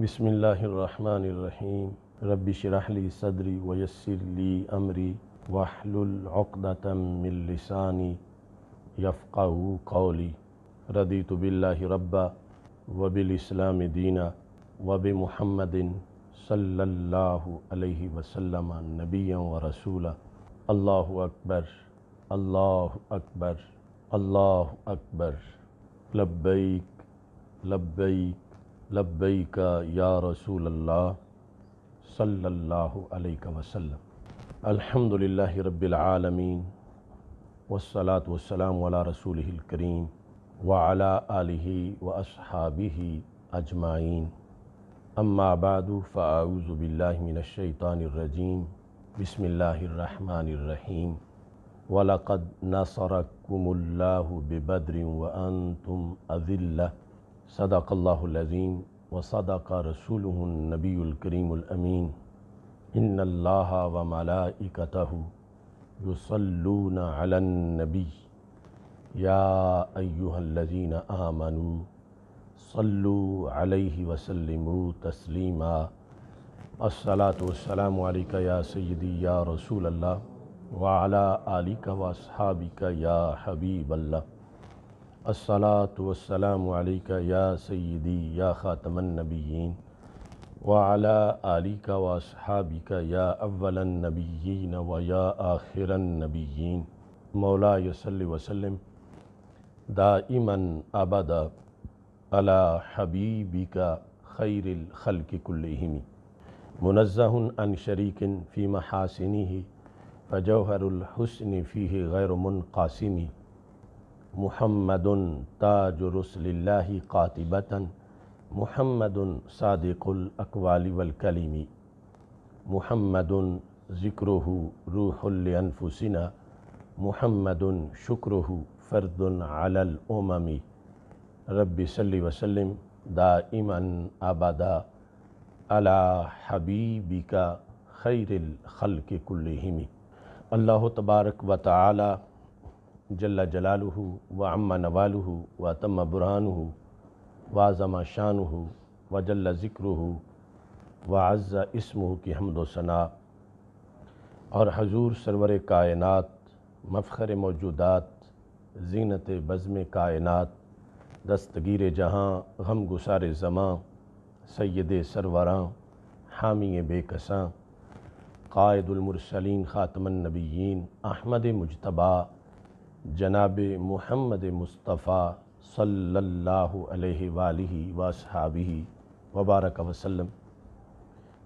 बसमीम रबरहली सदरी वयसरली अमरी वाहलतमिलसानी यफ़ा कौली रदी तबिल्ला रब्बा वबिलस्लाम दीना वब महमदिन सल्ला वसलम नबिया व रसूला अल्लाह अकबर अल्लाह अकबर अल्लाह अकबर लब्बैक लब्बैक लब्बई का या रसूल अल्लाह सल्लल्लाहु अलैहि वसल्लम अल्हम्दुलिल्लाहि रब्बिल आलमीन वस्सलात वस्सलाम वाला रसूल करीम व अला आलिहि व असहाबिहि अजमाइन अम्मा बादु फ़ाऊज़ु बिल्लाहि मिनश शैतानिर रजीम बिस्मिल्लाहिर्रहमानिर्रहीम वलक़द नसरकुमुल्लाहु बिबद्रिन व अंतुम अज़िल्ला सदाकल्लाज़ीम व सदाक रसूल नबीकरीमीन इन व मलाइकत यसल्लूनबी या अयुहल्लजीन आमनु सल्लु अलैहि वसल्लम तस्लीमा अस्सलात वसलाम या सैदी या रसूल अल्लाह वाला आलिक वासहाबिक या हबीब अल्लाह असलातम या सईदी या ख़ातमनबीन वाला आली का व का या अव्वलनबीन व या आखिरनबीन मौला यसल्ल वसलम दाइमन अबदा अला हबीबिका का खैरखल कुल्लहमी मुनज़हन अन शरीकिन फ़ी महासिनी ही फ़जहरलहसन फ़ी गैर मुनकासिमी मोहम्मद ताजरसल्ला कातिबता मोहम्मद सादिकुलकवाली वलकलीमी मोहम्मद ज़िक्र रूहलफुसिना मोहम्मद शुक्र फ़र्दन आलमी रबी सल्ली वसलम दाइमन आबादा अला हबीबिका खैरखल के कुल्लहिमी अल्लाह तबारक व ताली जल्ला जलालहू व अम्मा नवालहू व तम बुरहानहू व आज़मा शानहू व जल्ला ज़िक्रहू व अज़ा इसमहू की हमदो सना और हजूर सरवर कायनत मफ़र मौजूदात जीनत बज़म कायनत दस्तगीर जहाँ गम गुसार ज़मां सैद सरवरा हामी बेकसा कायदुलमरसलिन ख़ातमनबीन अहमद मुशतबा जनाब मुहमद मुस्तफ़ा सल्लल्लाहु अलैहि वसहाबी वबारक वसल्लम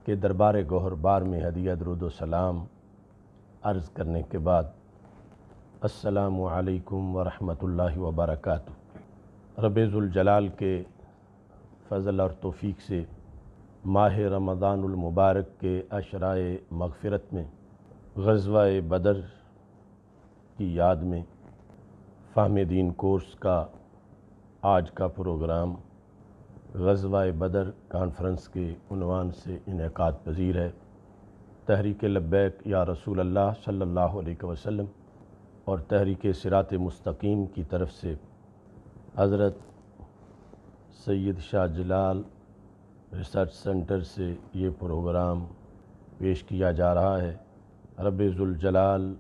के दरबार गहरबार में हदिया सलाम अर्ज़ करने के बाद असलकम वरहल वबरक रबेज़ुलजलाल के फ़ज़ल और तोफ़ी से माह रमदानमबारक के अशराए मगफ़रत में गजवा बदर की याद में फाहम दीन कोर्स का आज का प्रोग्राम गजवा बदर कॉन्फ्रेंस के उनवान से इनका पजीर है तहरीक लब्बैक या रसूल अल्लाह सल्लल्लाहु अलैहि वसल्लम और तहरीक सिरात मुस्तकीम की तरफ से हज़रत सैद शाह जलाल रिसर्च सेंटर से ये प्रोग्राम पेश किया जा रहा है रबुलजलाल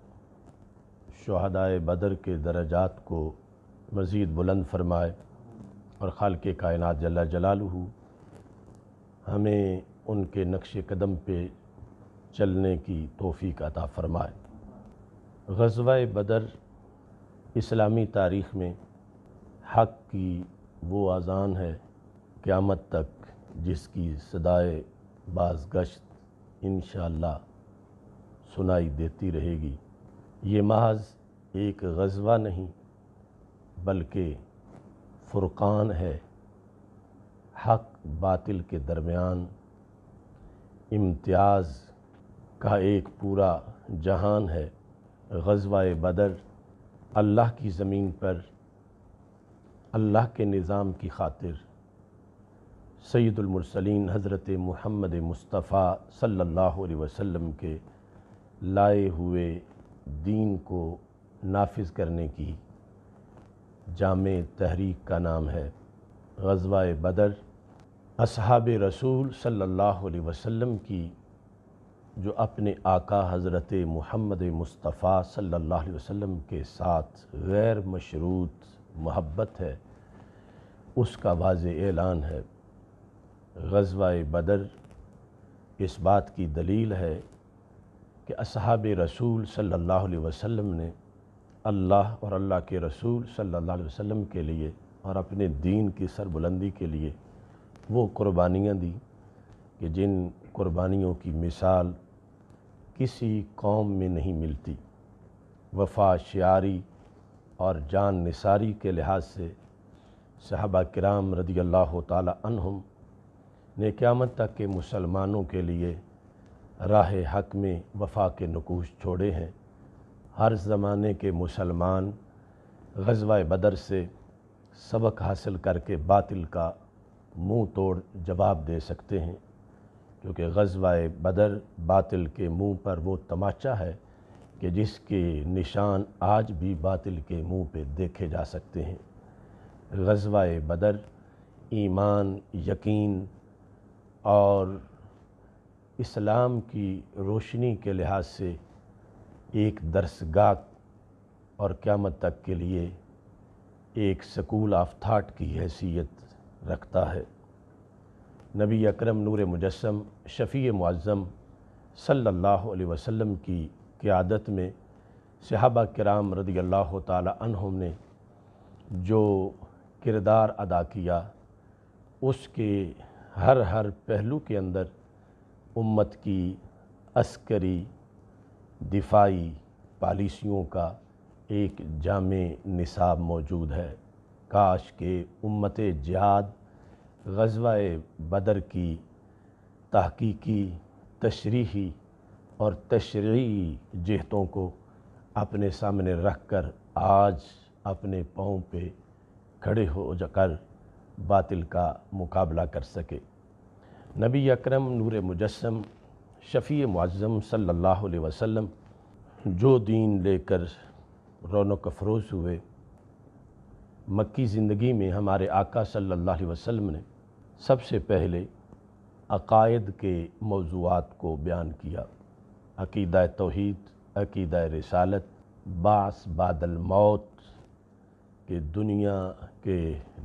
शहदाय बदर के दर्जात को मज़ीद बुलंद फरमाए और खाल के कायनात जला जलालू हमें उनके नक्श कदम पे चलने की तोफ़ी अता फ़रमाए गजवा बदर इस्लामी तारीख़ में हक़ की वो आज़ान है क़्यामत तक जिसकी सदाए बाज़गश्त इन सुनाई देती रहेगी ये महज एक गजवा नहीं बल्कि फुरकान है हक बातिल के दरमियान इम्तियाज़ का एक पूरा जहान है गजवा बदर अल्लाह की ज़मीन पर अल्लाह के निज़ाम की खातिर सैदुलमरसलिन हज़रत महमद मुस्तफ़ा सल्लल्लाहु अलैहि वसल्लम के लाए हुए दीन को नाफिज करने की जाम तहरीक का नाम है गजवा बदर असहाब रसूल सल्लल्लाहु अलैहि वसल्लम की जो अपने आका हज़रत मोहम्मद मुस्तफ़ा सल्लल्लाहु अलैहि वसल्लम के साथ गैर मशरूत मोहब्बत है उसका वाज ऐलान है गजवा बदर इस बात की दलील है कि असहाब रसूल सल्लल्लाहु अलैहि वसल्लम ने अल्लाह और अल्लाह के रसूल सल्लल्लाहु अलैहि वसल्लम के लिए और अपने दीन की सरबुलंदी के लिए वो कुर्बानियाँ दी कि जिन कुर्बानियों की मिसाल किसी कौम में नहीं मिलती वफा शारी और जान निसारी के लिहाज से सहाबा कराम रदी अल्लाह तहम ने क़्यामत तक के मुसलमानों के लिए राह हक में वफा के नकूश छोड़े हैं हर ज़माने के मुसलमान गजवा बदर से सबक हासिल करके बातिल का मुंह तोड़ जवाब दे सकते हैं क्योंकि गजवा बदर बातिल के मुंह पर वो तमाचा है कि जिसके निशान आज भी बातिल के मुंह पे देखे जा सकते हैं गजवा बदर ईमान यकीन और इस्लाम की रोशनी के लिहाज से एक दरसगाह और क़्यामत तक के लिए एक सकूल ऑफ थाट की हैसियत रखता है नबी अकरम नूर मुजस्म शफ़ी मुआज़म सल्लल्लाहु अलैहि वसल्लम की क्यादत में सहाबा कराम रदी अल्लाह तहम ने जो किरदार अदा किया उसके हर हर पहलू के अंदर उम्मत की अस्करी दिफाई पॉलिसियों का एक जाम निसाब मौजूद है काश के उम्मत जिहाद गजवा बदर की तहकीकी तशरीही और तशरी जहतों को अपने सामने रख कर आज अपने पाँव पे खड़े हो जाकर बातिल का मुकाबला कर सके नबी अकरम नूर मुजस्म शफ़ी मुआज़म सल्लल्लाहु अलैहि वसल्लम जो दीन लेकर रौनक अफरोज़ हुए मक्की ज़िंदगी में हमारे आका सल्लल्लाहु अलैहि वसल्लम ने सबसे पहले अकायद के मौजूद को बयान किया अकीद तोहद अकीद रसालत बास बादल मौत के दुनिया के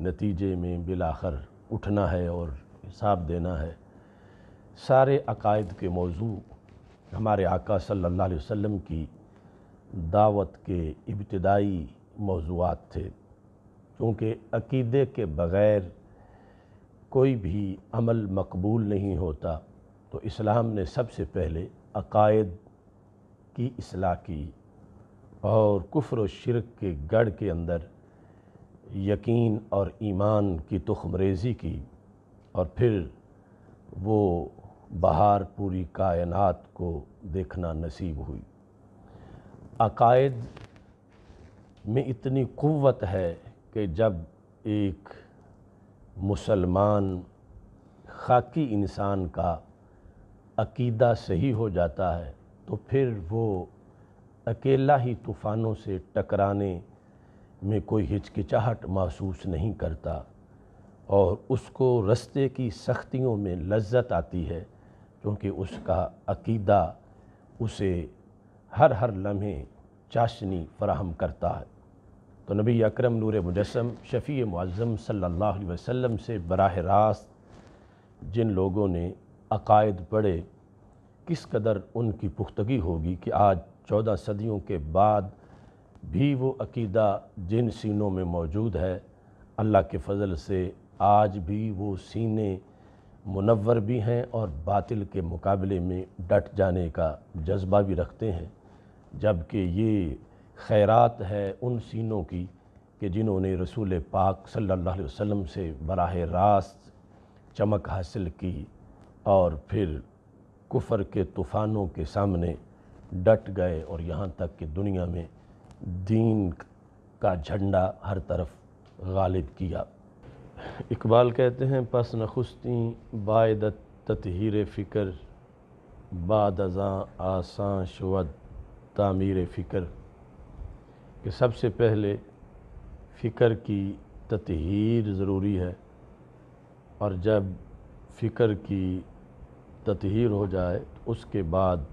नतीजे में बिलाखर उठना है और हिसाब देना है सारे अकायद के मौजू हमारे आका सल्लल्लाहु अलैहि वसल्लम की दावत के इब्तदाई मौजूद थे क्योंकि अकीदे के बग़ैर कोई भी अमल मकबूल नहीं होता तो इस्लाम ने सबसे पहले अकायद की असलाह की और कुफ्र शिरक के गढ़ के अंदर यकीन और ईमान की तुखमरेज़ी की और फिर वो बाहर पूरी कायनात को देखना नसीब हुई अकायद में इतनी क़वत है कि जब एक मुसलमान खाकी इंसान का अकीदा सही हो जाता है तो फिर वो अकेला ही तूफ़ानों से टकराने में कोई हिचकिचाहट महसूस नहीं करता और उसको रस्ते की सख्तियों में लज्जत आती है क्योंकि उसका अकीदा उसे हर हर लम्हे चाशनी फराहम करता है तो नबी अकरम नूर मुजस्म शफ़ी मुज़म सल्लल्लाहु अलैहि वसल्लम से बरह रास्त जिन लोगों ने अकायद पढ़े किस कदर उनकी पुख्तगी होगी कि आज चौदह सदियों के बाद भी वो अकीदा जिन सीनों में मौजूद है अल्लाह के फ़ज़ल से आज भी वो सीने मुनवर भी हैं और बातिल के मुकाबले में डट जाने का जज्बा भी रखते हैं जबकि ये खैरात है उन सीनों की कि जिन्होंने रसूल पाक सल्लल्लाहु अलैहि वसल्लम से बराह रास्त चमक हासिल की और फिर कुफर के तूफ़ानों के सामने डट गए और यहाँ तक कि दुनिया में दीन का झंडा हर तरफ गालिब किया इकबाल कहते हैं पस नखुस्ती बाद ततहीर फ़िक्र बाद अजा आसान शवद तामीर फ़िक्र कि सबसे पहले फ़िक्र की ततहर ज़रूरी है और जब फ़िक्र की ततहर हो जाए तो उसके बाद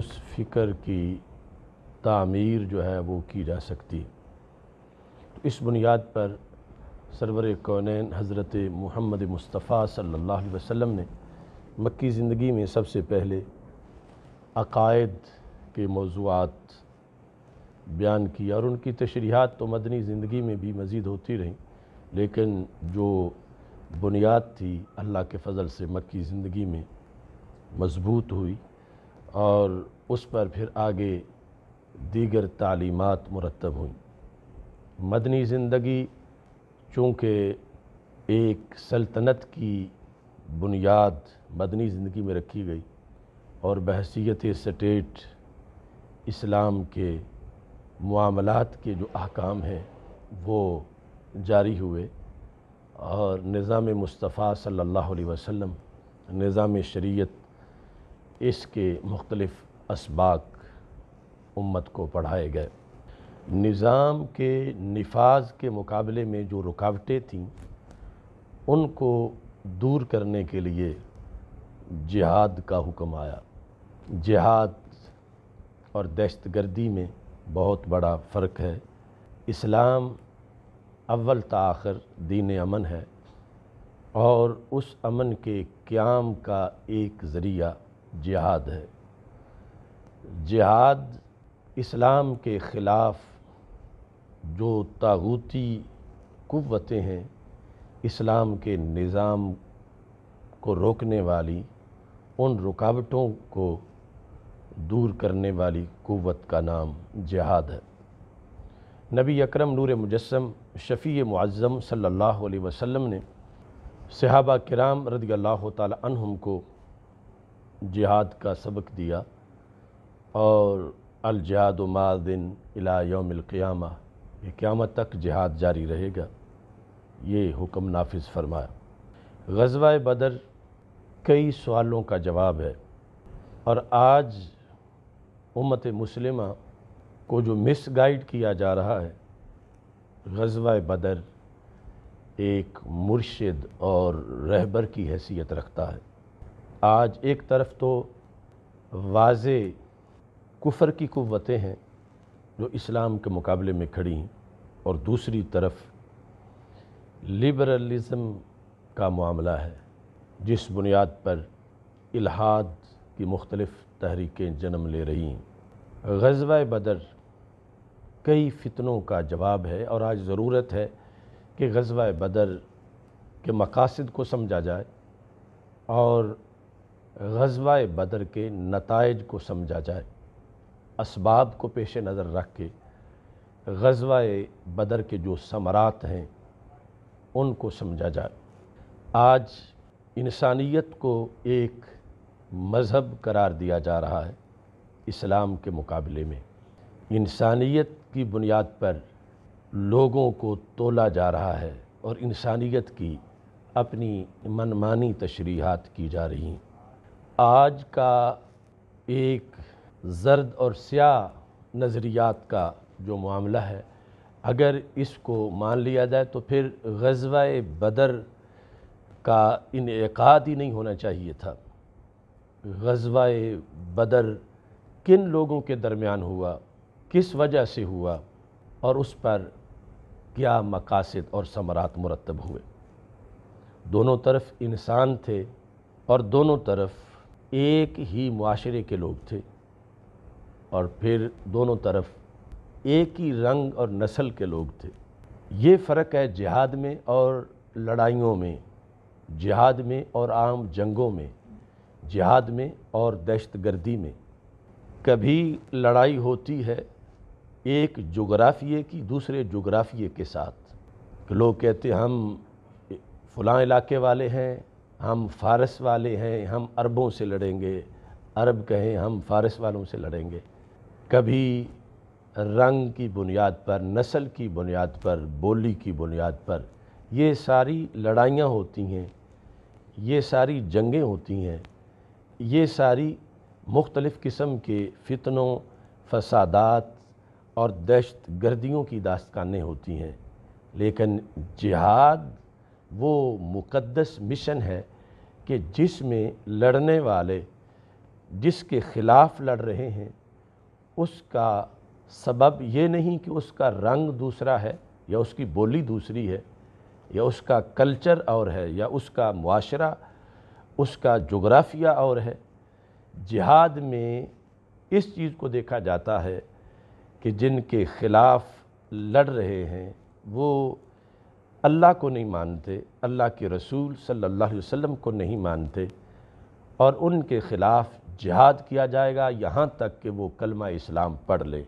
उस फ़िक्र की तामीर जो है वो की जा सकती तो इस बुनियाद पर सरवर कौन हज़रत महमद मुस्तफ़ा सल्ला वसम ने मक्की ज़िंदगी में सबसे पहले अकायद के मौजूद बयान किया और उनकी तशरीहत तो मदनी ज़िंदगी में भी मज़ीद होती रहीं लेकिन जो बुनियाद थी अल्लाह के फ़ल से मक्की ज़िंदगी में मजबूत हुई और उस पर फिर आगे दीगर तालीमत मुरतब हुई मदनी ज़िंदगी चूँकि एक सल्तनत की बुनियाद मदनी ज़िंदगी में रखी गई और बहसीत स्टेट इस्लाम के मामलात के जो अहकाम हैं वो जारी हुए और निज़ाम मुस्तफ़ा सल्लल्लाहु अलैहि वसल्लम निज़ाम शरीयत इसके मुख्तलिफ़ इसबाक उम्मत को पढ़ाए गए निज़ाम के नफाज के मुकाबले में जो रुकावटें थीं उनको दूर करने के लिए जिहाद का हुक्म आया जिहाद और दहशत गर्दी में बहुत बड़ा फ़र्क है इस्लाम अव्वल तखिर दीन अमन है और उस अमन के क़्याम का एक ज़रिया जिहाद है जिहाद इस्लाम के ख़िलाफ़ जो तागूती क़वतें हैं इस्लाम के निज़ाम को रोकने वाली उन रुकावटों को दूर करने वाली क़वत का नाम जिहाद है नबी अकरम नूर मुजस्म शफ़ी मुआज़म सल्लल्लाहु अलैहि वसल्लम ने सहाबा किराम रदी अल्लाह तहम को जिहाद का सबक दिया और अलजहाद मादिन यौमिल योमिलक़ियामा ये क़्यामत तक जिहाद जारी रहेगा ये हुक्म नाफिज फरमाया गजवा बदर कई सवालों का जवाब है और आज उम्मत मुस्लिमा को जो मिस गाइड किया जा रहा है गजवा बदर एक मुर्शिद और रहबर की हैसियत रखता है आज एक तरफ तो वाज कुफर की कुतें हैं जो इस्लाम के मुकाबले में खड़ी हैं और दूसरी तरफ लिबरलिज़म का मामला है जिस बुनियाद पर इलाहाद की मुख्तलफ़ तहरीकें जन्म ले रही हैं गजवा बदर कई फितनों का जवाब है और आज ज़रूरत है कि गजवा बदर के मकासद को समझा जाए और गजवा बदर के नतज को समझा जाए इसबाब को पेश नज़र रख के गजवा बदर के जो समरात हैं उनको समझा जाए आज इंसानियत को एक मज़हब करार दिया जा रहा है इस्लाम के मुकाबले में इंसानियत की बुनियाद पर लोगों को तोला जा रहा है और इंसानियत की अपनी मनमानी तशरीहत की जा रही आज का एक जर्द और स्याह नज़रियात का जो मामला है अगर इसको मान लिया जाए तो फिर गजवा बदर का इनका ही नहीं होना चाहिए था गजवा बदर किन लोगों के दरमियान हुआ किस वजह से हुआ और उस पर क्या मकासद और समरात मुरतब हुए दोनों तरफ इंसान थे और दोनों तरफ एक ही माशरे के लोग थे और फिर दोनों तरफ एक ही रंग और नस्ल के लोग थे ये फ़र्क है जिहाद में और लड़ाइयों में जिहाद में और आम जंगों में जिहाद में और दहशत गर्दी में कभी लड़ाई होती है एक जोग्राफिए की दूसरे जोग्राफिए के साथ लोग कहते हम फलां इलाके वाले हैं हम फारस वाले हैं हम अरबों से लड़ेंगे अरब कहें हम फारस वालों से लड़ेंगे कभी रंग की बुनियाद पर नस्ल की बुनियाद पर बोली की बुनियाद पर ये सारी लड़ाइयाँ होती हैं ये सारी जंगें होती हैं ये सारी मुख्तलफ़ किस्म के फितनों फसादात और दहशत गर्दियों की दास्तानें होती हैं लेकिन जिहाद वो मुकद्दस मिशन है कि जिसमें लड़ने वाले जिसके ख़िलाफ़ लड़ रहे हैं उसका सबब ये नहीं कि उसका रंग दूसरा है या उसकी बोली दूसरी है या उसका कल्चर और है या उसका मुआरा उसका जोग्राफिया और है जिहाद में इस चीज़ को देखा जाता है कि जिनके ख़िलाफ़ लड़ रहे हैं वो अल्लाह को नहीं मानते अल्लाह के रसूल सल्लल्लाहु अलैहि वसल्लम को नहीं मानते और उनके ख़िलाफ़ जिहाद किया जाएगा यहाँ तक कि वो कलमा इस्लाम पढ़ ले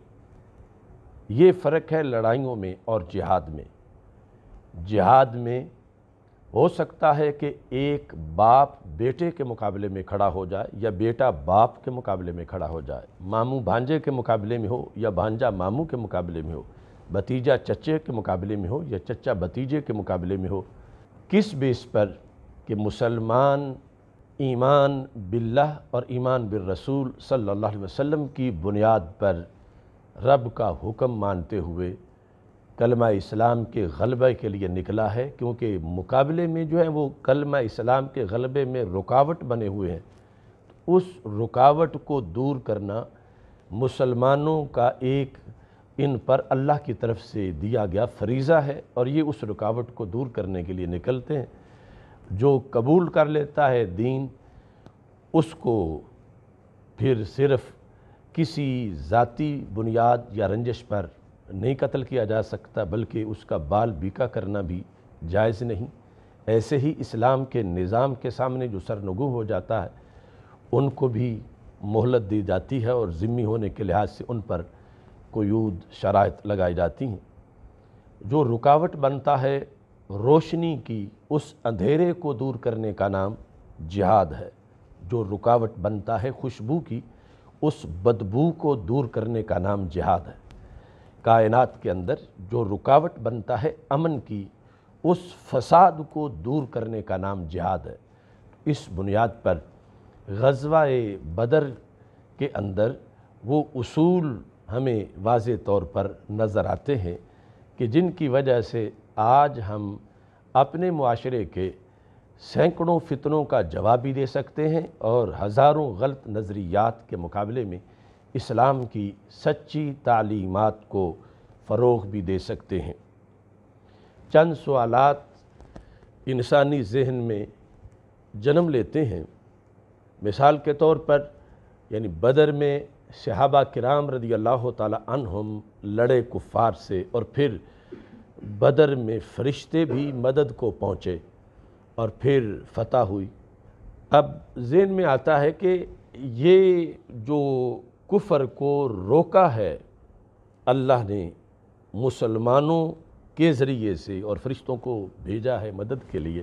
ये फ़र्क है लड़ाइयों में और जिहाद में जिहाद में हो सकता है कि एक बाप बेटे के मुकाबले में खड़ा हो जाए या बेटा बाप के मुकाबले में खड़ा हो जाए मामू भांजे के मुकाबले में हो या भांजा मामू के मुकाबले में हो भतीजा चचे के मुकाबले में हो या चचा भतीजे के मुकाबले में हो किस बेस पर कि मुसलमान ईमान बिल्लाह और ईमान बिर रसूल सल्लल्लाहु अलैहि वसल्लम की बुनियाद पर रब का हुक्म मानते हुए कलमा इस्लाम के गलबे के लिए निकला है क्योंकि मुकाबले में जो है वो कलमा इस्लाम के गलबे में रुकावट बने हुए हैं तो उस रुकावट को दूर करना मुसलमानों का एक इन पर अल्लाह की तरफ से दिया गया फरीज़ा है और ये उस रुकावट को दूर करने के लिए निकलते हैं जो कबूल कर लेता है दीन उसको फिर सिर्फ किसी ज़ाती बुनियाद या रंजश पर नहीं कत्ल किया जा सकता बल्कि उसका बाल बीका करना भी जायज़ नहीं ऐसे ही इस्लाम के निज़ाम के सामने जो सरनगु हो जाता है उनको भी मोहलत दी जाती है और ज़िम्मी होने के लिहाज से उन पर कोयूद शरात लगाई जाती हैं जो रुकावट बनता है रोशनी की उस अंधेरे को दूर करने का नाम जिहाद है जो रुकावट बनता है खुशबू की उस बदबू को दूर करने का नाम जिहाद है कायनात के अंदर जो रुकावट बनता है अमन की उस फसाद को दूर करने का नाम जिहाद है इस बुनियाद पर गजवा बदर के अंदर वो उसूल हमें वाज तौर पर नज़र आते हैं कि जिनकी वजह से आज हम अपने माशरे के सैकड़ों फितनों का जवाब भी दे सकते हैं और हज़ारों गलत नज़रियात के मुकाबले में इस्लाम की सच्ची तालीमत को फ़रोग भी दे सकते हैं चंद सवाल इंसानी जहन में जन्म लेते हैं मिसाल के तौर पर यानी बदर में सहाबा कराम रदी अल्लाह हम लड़े कुफ़ार से और फिर बदर में फ़रिश्ते भी मदद को पहुँचे और फिर फतह हुई अब जेन में आता है कि ये जो कुफर को रोका है अल्लाह ने मुसलमानों के ज़रिए से और फरिश्तों को भेजा है मदद के लिए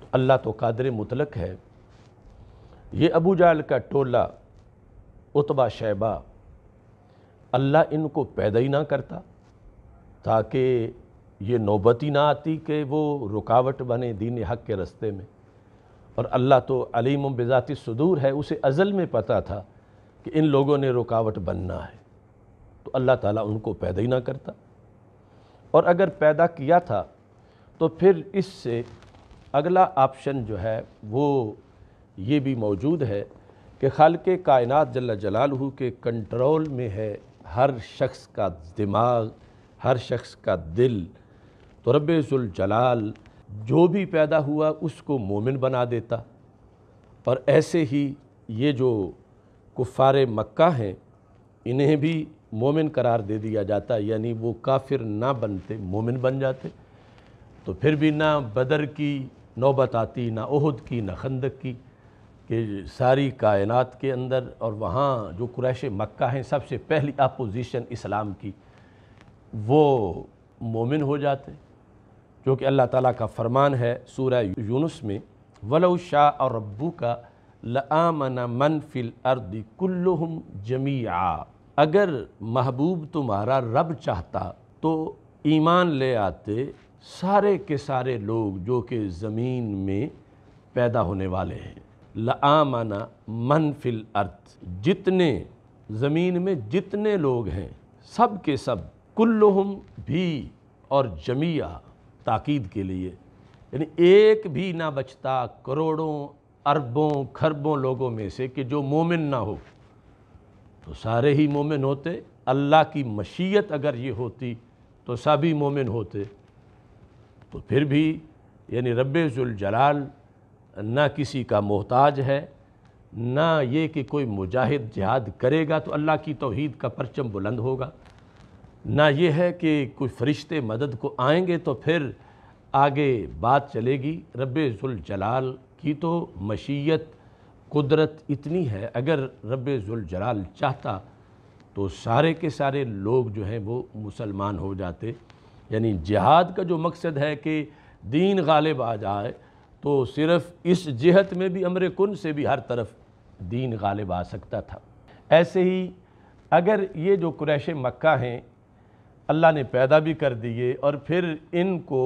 तो अल्लाह तो कादर मुतलक है ये अबू जाल का टोला उतबा शैबा अल्लाह इनको पैदा ही ना करता ताकि ये नौबती ना आती कि वो रुकावट बने दीन हक के रस्ते में और अल्लाह तो अलीम बज़ाती सदूर है उसे अज़ल में पता था कि इन लोगों ने रुकावट बनना है तो अल्लाह ताला उनको पैदा ही ना करता और अगर पैदा किया था तो फिर इससे अगला ऑप्शन जो है वो ये भी मौजूद है कि खाल के कायनत जल्ला जलालहू के कंट्रोल में है हर शख्स का दिमाग हर शख्स का दिल तो जलाल जो भी पैदा हुआ उसको मोमिन बना देता और ऐसे ही ये जो कुफ़ार मक्का हैं इन्हें भी मोमिन करार दे दिया जाता यानी वो काफिर ना बनते मोमिन बन जाते तो फिर भी ना बदर की नौबत आती ना उहद की ना खंदक की कि सारी कायनात के अंदर और वहाँ जो क्रैश मक्का हैं सबसे पहली अपोजिशन इस्लाम की वो मोमिन हो जाते जो कि अल्लाह ताला का फरमान है सूर्य यूनुस में वलो शाह और रब्बू का लामना मन फिल अर्द कुल्लुम जमिया अगर महबूब तुम्हारा रब चाहता तो ईमान ले आते सारे के सारे लोग जो कि ज़मीन में पैदा होने वाले हैं लमन मन फिल अर्थ जितने ज़मीन में जितने लोग हैं सब के सब कुल्लुहुम भी और जमिया ताकीद के लिए यानी एक भी ना बचता करोड़ों अरबों खरबों लोगों में से कि जो मोमिन ना हो तो सारे ही मोमिन होते अल्लाह की मशीयत अगर ये होती तो सभी मोमिन होते तो फिर भी यानी रबाल ना किसी का मोहताज है ना ये कि कोई मुजाहिद जिहाद करेगा तो अल्लाह की तोहद का परचम बुलंद होगा ना ये है कि कुछ फरिश्ते मदद को आएंगे तो फिर आगे बात चलेगी रब जलाल की तो मशीयत कुदरत इतनी है अगर रब जलाल चाहता तो सारे के सारे लोग जो हैं वो मुसलमान हो जाते यानी जिहाद का जो मकसद है कि दीन गालिब आ जाए तो सिर्फ़ इस जहत में भी अमरे कुन से भी हर तरफ दीन गालिब आ सकता था ऐसे ही अगर ये जो क्रैश मक्का हैं अल्लाह ने पैदा भी कर दिए और फिर इनको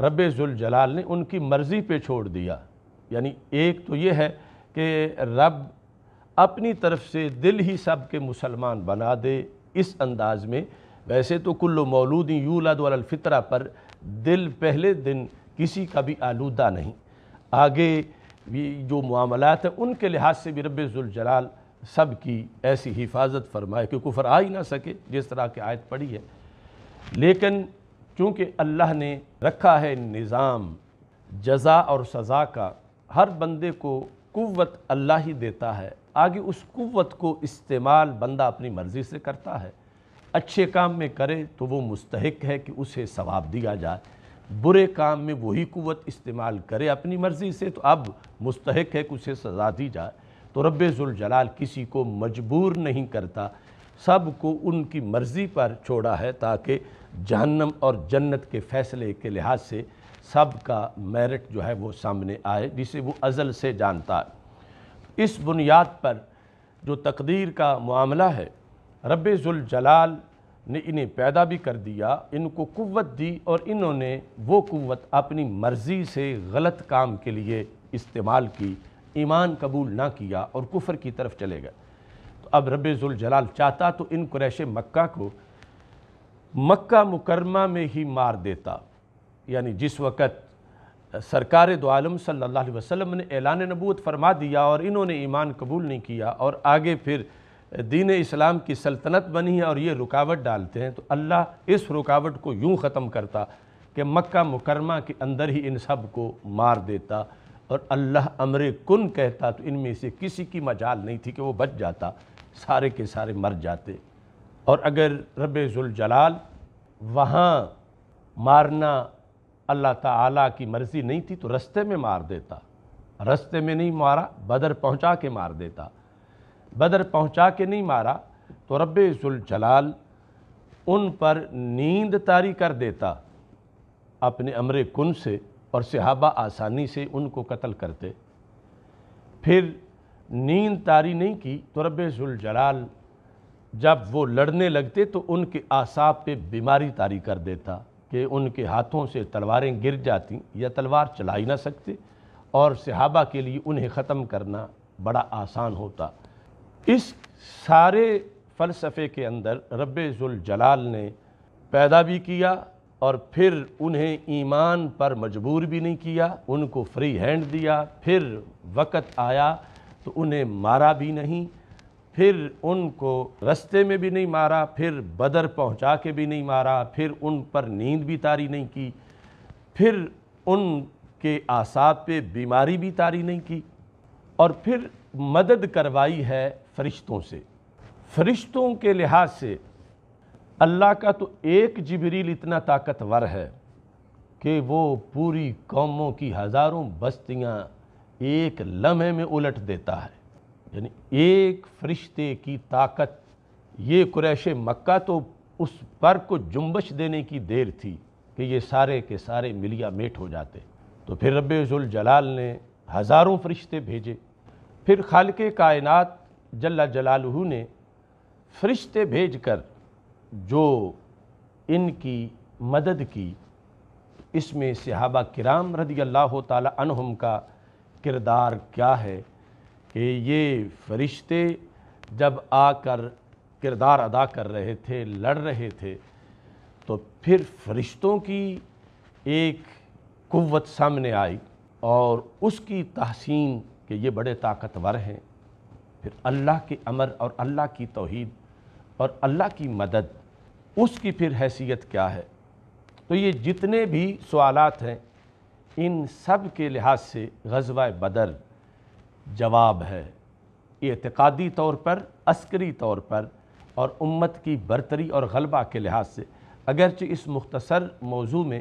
रब जलाल ने उनकी मर्ज़ी पे छोड़ दिया यानी एक तो ये है कि रब अपनी तरफ से दिल ही सब के मुसलमान बना दे इस अंदाज़ में वैसे तो कुल्लो मौलूदी यूलादलफ़ितरा पर दिल पहले दिन किसी का भी आलूदा नहीं आगे भी जो मामलात हैं उनके लिहाज से भी रबाल सब की ऐसी हिफाजत फरमाए कि कुफर आ ही ना सके जिस तरह की आयत पड़ी है लेकिन चूँकि अल्लाह ने रखा है निज़ाम जजा और सज़ा का हर बंदे को कुत अल्लाह ही देता है आगे उस कुत को इस्तेमाल बंदा अपनी मर्ज़ी से करता है अच्छे काम में करे तो वो मुस्तक है कि उसे सवाब दिया जाए बुरे काम में वही कुत इस्तेमाल करे अपनी मर्ज़ी से तो अब मुस्तक है कि उसे सज़ा दी जाए तो जलाल किसी को मजबूर नहीं करता सब को उनकी मर्ज़ी पर छोड़ा है ताकि जहन्नम और जन्नत के फ़ैसले के लिहाज से सब का मेरिट जो है वो सामने आए जिसे वो अज़ल से जानता है इस बुनियाद पर जो तकदीर का मामला है जलाल ने इन्हें पैदा भी कर दिया इनको कुत दी और इन्होंने वो कुत अपनी मर्ज़ी से गलत काम के लिए इस्तेमाल की ईमान कबूल ना किया और कुफर की तरफ चले गए अब रब जलाल चाहता तो इन क्रैश मक्का को मक्का मुकरमा में ही मार देता यानी जिस वक़्त सरकार दो आलम सल्ला वसम ने ऐलान नबूत फरमा दिया और इन्होंने ईमान कबूल नहीं किया और आगे फिर दीन इस्लाम की सल्तनत बनी है और ये रुकावट डालते हैं तो अल्लाह इस रुकावट को यूँ ख़त्म करता कि मक्का मुकरमा के अंदर ही इन सब को मार देता और अल्लाह अमर कन कहता तो इनमें से किसी की मजाल नहीं थी कि वो बच जाता सारे के सारे मर जाते और अगर रबाल वहाँ मारना अल्लाह ताला की मर्ज़ी नहीं थी तो रस्ते में मार देता रस्ते में नहीं मारा बदर पहुँचा के मार देता बदर पहुँचा के नहीं मारा तो रबाल उन पर नींद तारी कर देता अपने अमरे कुन से और सहाबा आसानी से उनको कत्ल करते फिर नींद तारी नहीं की तो रब जलाल जब वो लड़ने लगते तो उनके आसाब पे बीमारी तारी कर देता कि उनके हाथों से तलवारें गिर जाती या तलवार चला ही ना सकते और सहाबा के लिए उन्हें ख़त्म करना बड़ा आसान होता इस सारे फ़लसफ़े के अंदर रब जलाल ने पैदा भी किया और फिर उन्हें ईमान पर मजबूर भी नहीं किया उनको फ्री हैंड दिया फिर वक़्त आया तो उन्हें मारा भी नहीं फिर उनको रस्ते में भी नहीं मारा फिर बदर पहुंचा के भी नहीं मारा फिर उन पर नींद भी तारी नहीं की फिर उनके आसाब पे बीमारी भी तारी नहीं की और फिर मदद करवाई है फरिश्तों से फरिश्तों के लिहाज से अल्लाह का तो एक जबरील इतना ताकतवर है कि वो पूरी कौमों की हज़ारों बस्तियाँ एक लम्हे में उलट देता है यानी एक फरिश्ते की ताकत ये कुरैश मक्का तो उस पर को जुम्बश देने की देर थी कि ये सारे के सारे मिलिया मेट हो जाते तो फिर रब्बुल जलाल ने हज़ारों फरिश्ते भेजे फिर खाल के कायनत जल्ला जलालहू ने फरिश्ते भेज कर जो इनकी मदद की इसमें सहाबा किराम रदी अल्लाह तहम का किरदार क्या है कि ये फरिश्ते जब आकर किरदार अदा कर रहे थे लड़ रहे थे तो फिर फरिश्तों की एक कुवत सामने आई और उसकी तहसीन के ये बड़े ताकतवर हैं फिर अल्लाह के अमर और अल्लाह की तोहद और अल्लाह की मदद उसकी फिर हैसियत क्या है तो ये जितने भी सवालत हैं इन सब के लिहाज से गजवा बदर जवाब है एतक़ादी तौर पर अस्करी तौर पर और उम्मत की बरतरी और गलबा के लिहाज से अगरचे इस मुख्तसर मौजू में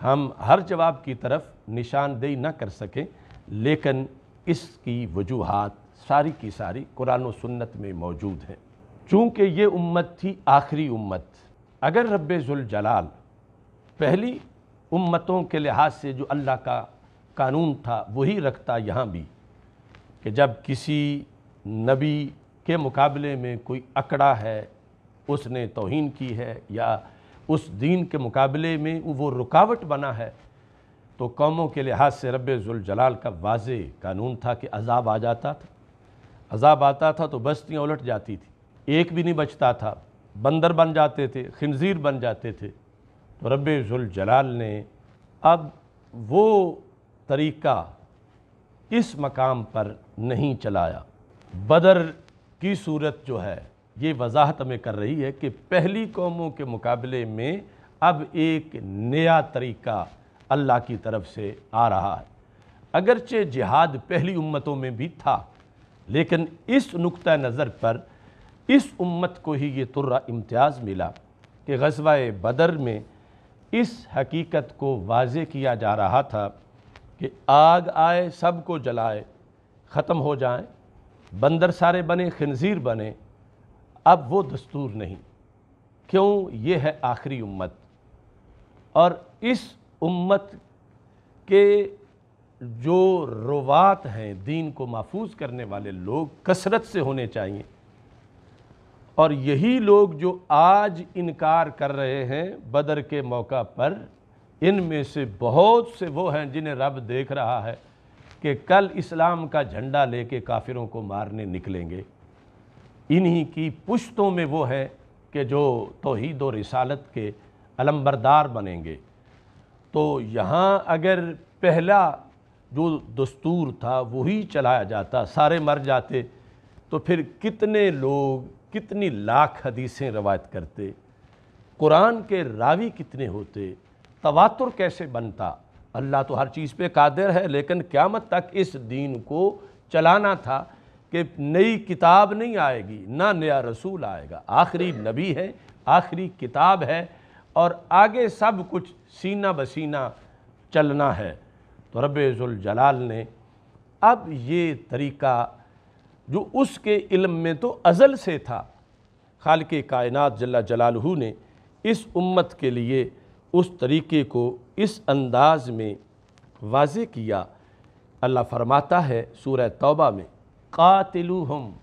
हम हर जवाब की तरफ निशानदेही न कर सकें लेकिन इसकी वजूहत सारी की सारी कुरान और सुन्नत में मौजूद हैं चूँकि ये उम्मत थी आखिरी उम्मत अगर जुल जलाल पहली उम्मतों के लिहाज से जो अल्लाह का कानून था वही रखता यहाँ भी कि जब किसी नबी के मुकाबले में कोई अकड़ा है उसने तोहन की है या उस दीन के मुकाबले में वो रुकावट बना है तो कौमों के लिहाज से रबाल का वाज कानून था कि अजाब आ जाता था अजाब आता था तो बस्तियाँ उलट जाती थी एक भी नहीं बचता था बंदर बन जाते थे खनजीर बन जाते थे तो रब जलाल ने अब वो तरीक़ा इस मकाम पर नहीं चलाया बदर की सूरत जो है ये वजाहत हमें कर रही है कि पहली कौमों के मुकाबले में अब एक नया तरीक़ा अल्लाह की तरफ से आ रहा है अगरचे जिहाद पहली उम्मतों में भी था लेकिन इस नुक़ नज़र पर इस उम्मत को ही ये तुर्रा इम्तियाज़ मिला कि गजवा बदर में इस हकीकत को वाज किया जा रहा था कि आग आए सब को जलाए ख़त्म हो जाए बंदर सारे बने खनज़ीर बने अब वो दस्तूर नहीं क्यों ये है आखिरी उम्मत और इस उम्मत के जो रवात हैं दीन को महफूज करने वाले लोग कसरत से होने चाहिए और यही लोग जो आज इनकार कर रहे हैं बदर के मौका पर इनमें से बहुत से वो हैं जिन्हें रब देख रहा है कि कल इस्लाम का झंडा लेके काफिरों को मारने निकलेंगे इन्हीं की पुश्तों में वो है कि जो तोहद और रिसालत के अलम्बरदार बनेंगे तो यहाँ अगर पहला जो दस्तूर था वही चलाया जाता सारे मर जाते तो फिर कितने लोग कितनी लाख हदीसें रवायत करते कुरान के रावी कितने होते तवातुर कैसे बनता अल्लाह तो हर चीज़ पे कादिर है लेकिन क़्यामत तक इस दीन को चलाना था कि नई किताब नहीं आएगी ना नया रसूल आएगा आखिरी नबी है आखिरी किताब है और आगे सब कुछ सीना बसीना चलना है तो रब जलाल ने अब ये तरीका जो उसके इल्म में तो अज़ल से था खाल के कायनत जल्ला जलालहू ने इस उम्मत के लिए उस तरीके को इस अंदाज में वाज किया अल्लाह फरमाता है सूर तौबा में कातिलू हम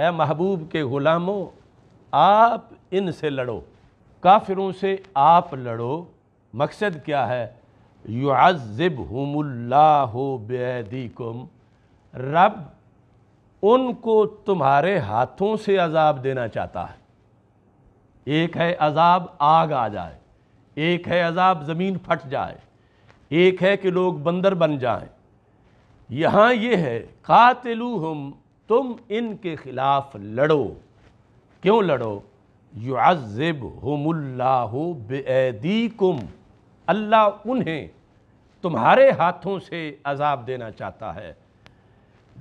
ए महबूब के ग़ुलामों आप इन से लड़ो काफिरों से आप लड़ो मकसद क्या है युआज़ब हमल्ला कुम रब उनको तुम्हारे हाथों से अजाब देना चाहता है एक है अजाब आग आ जाए एक है अजाब ज़मीन फट जाए एक है कि लोग बंदर बन जाएं यहाँ ये है कातिलू हम तुम इनके ख़िलाफ़ लड़ो क्यों लड़ो युज़ब हमल्लाह बेदीकुम अल्लाह उन्हें तुम्हारे हाथों से अजाब देना चाहता है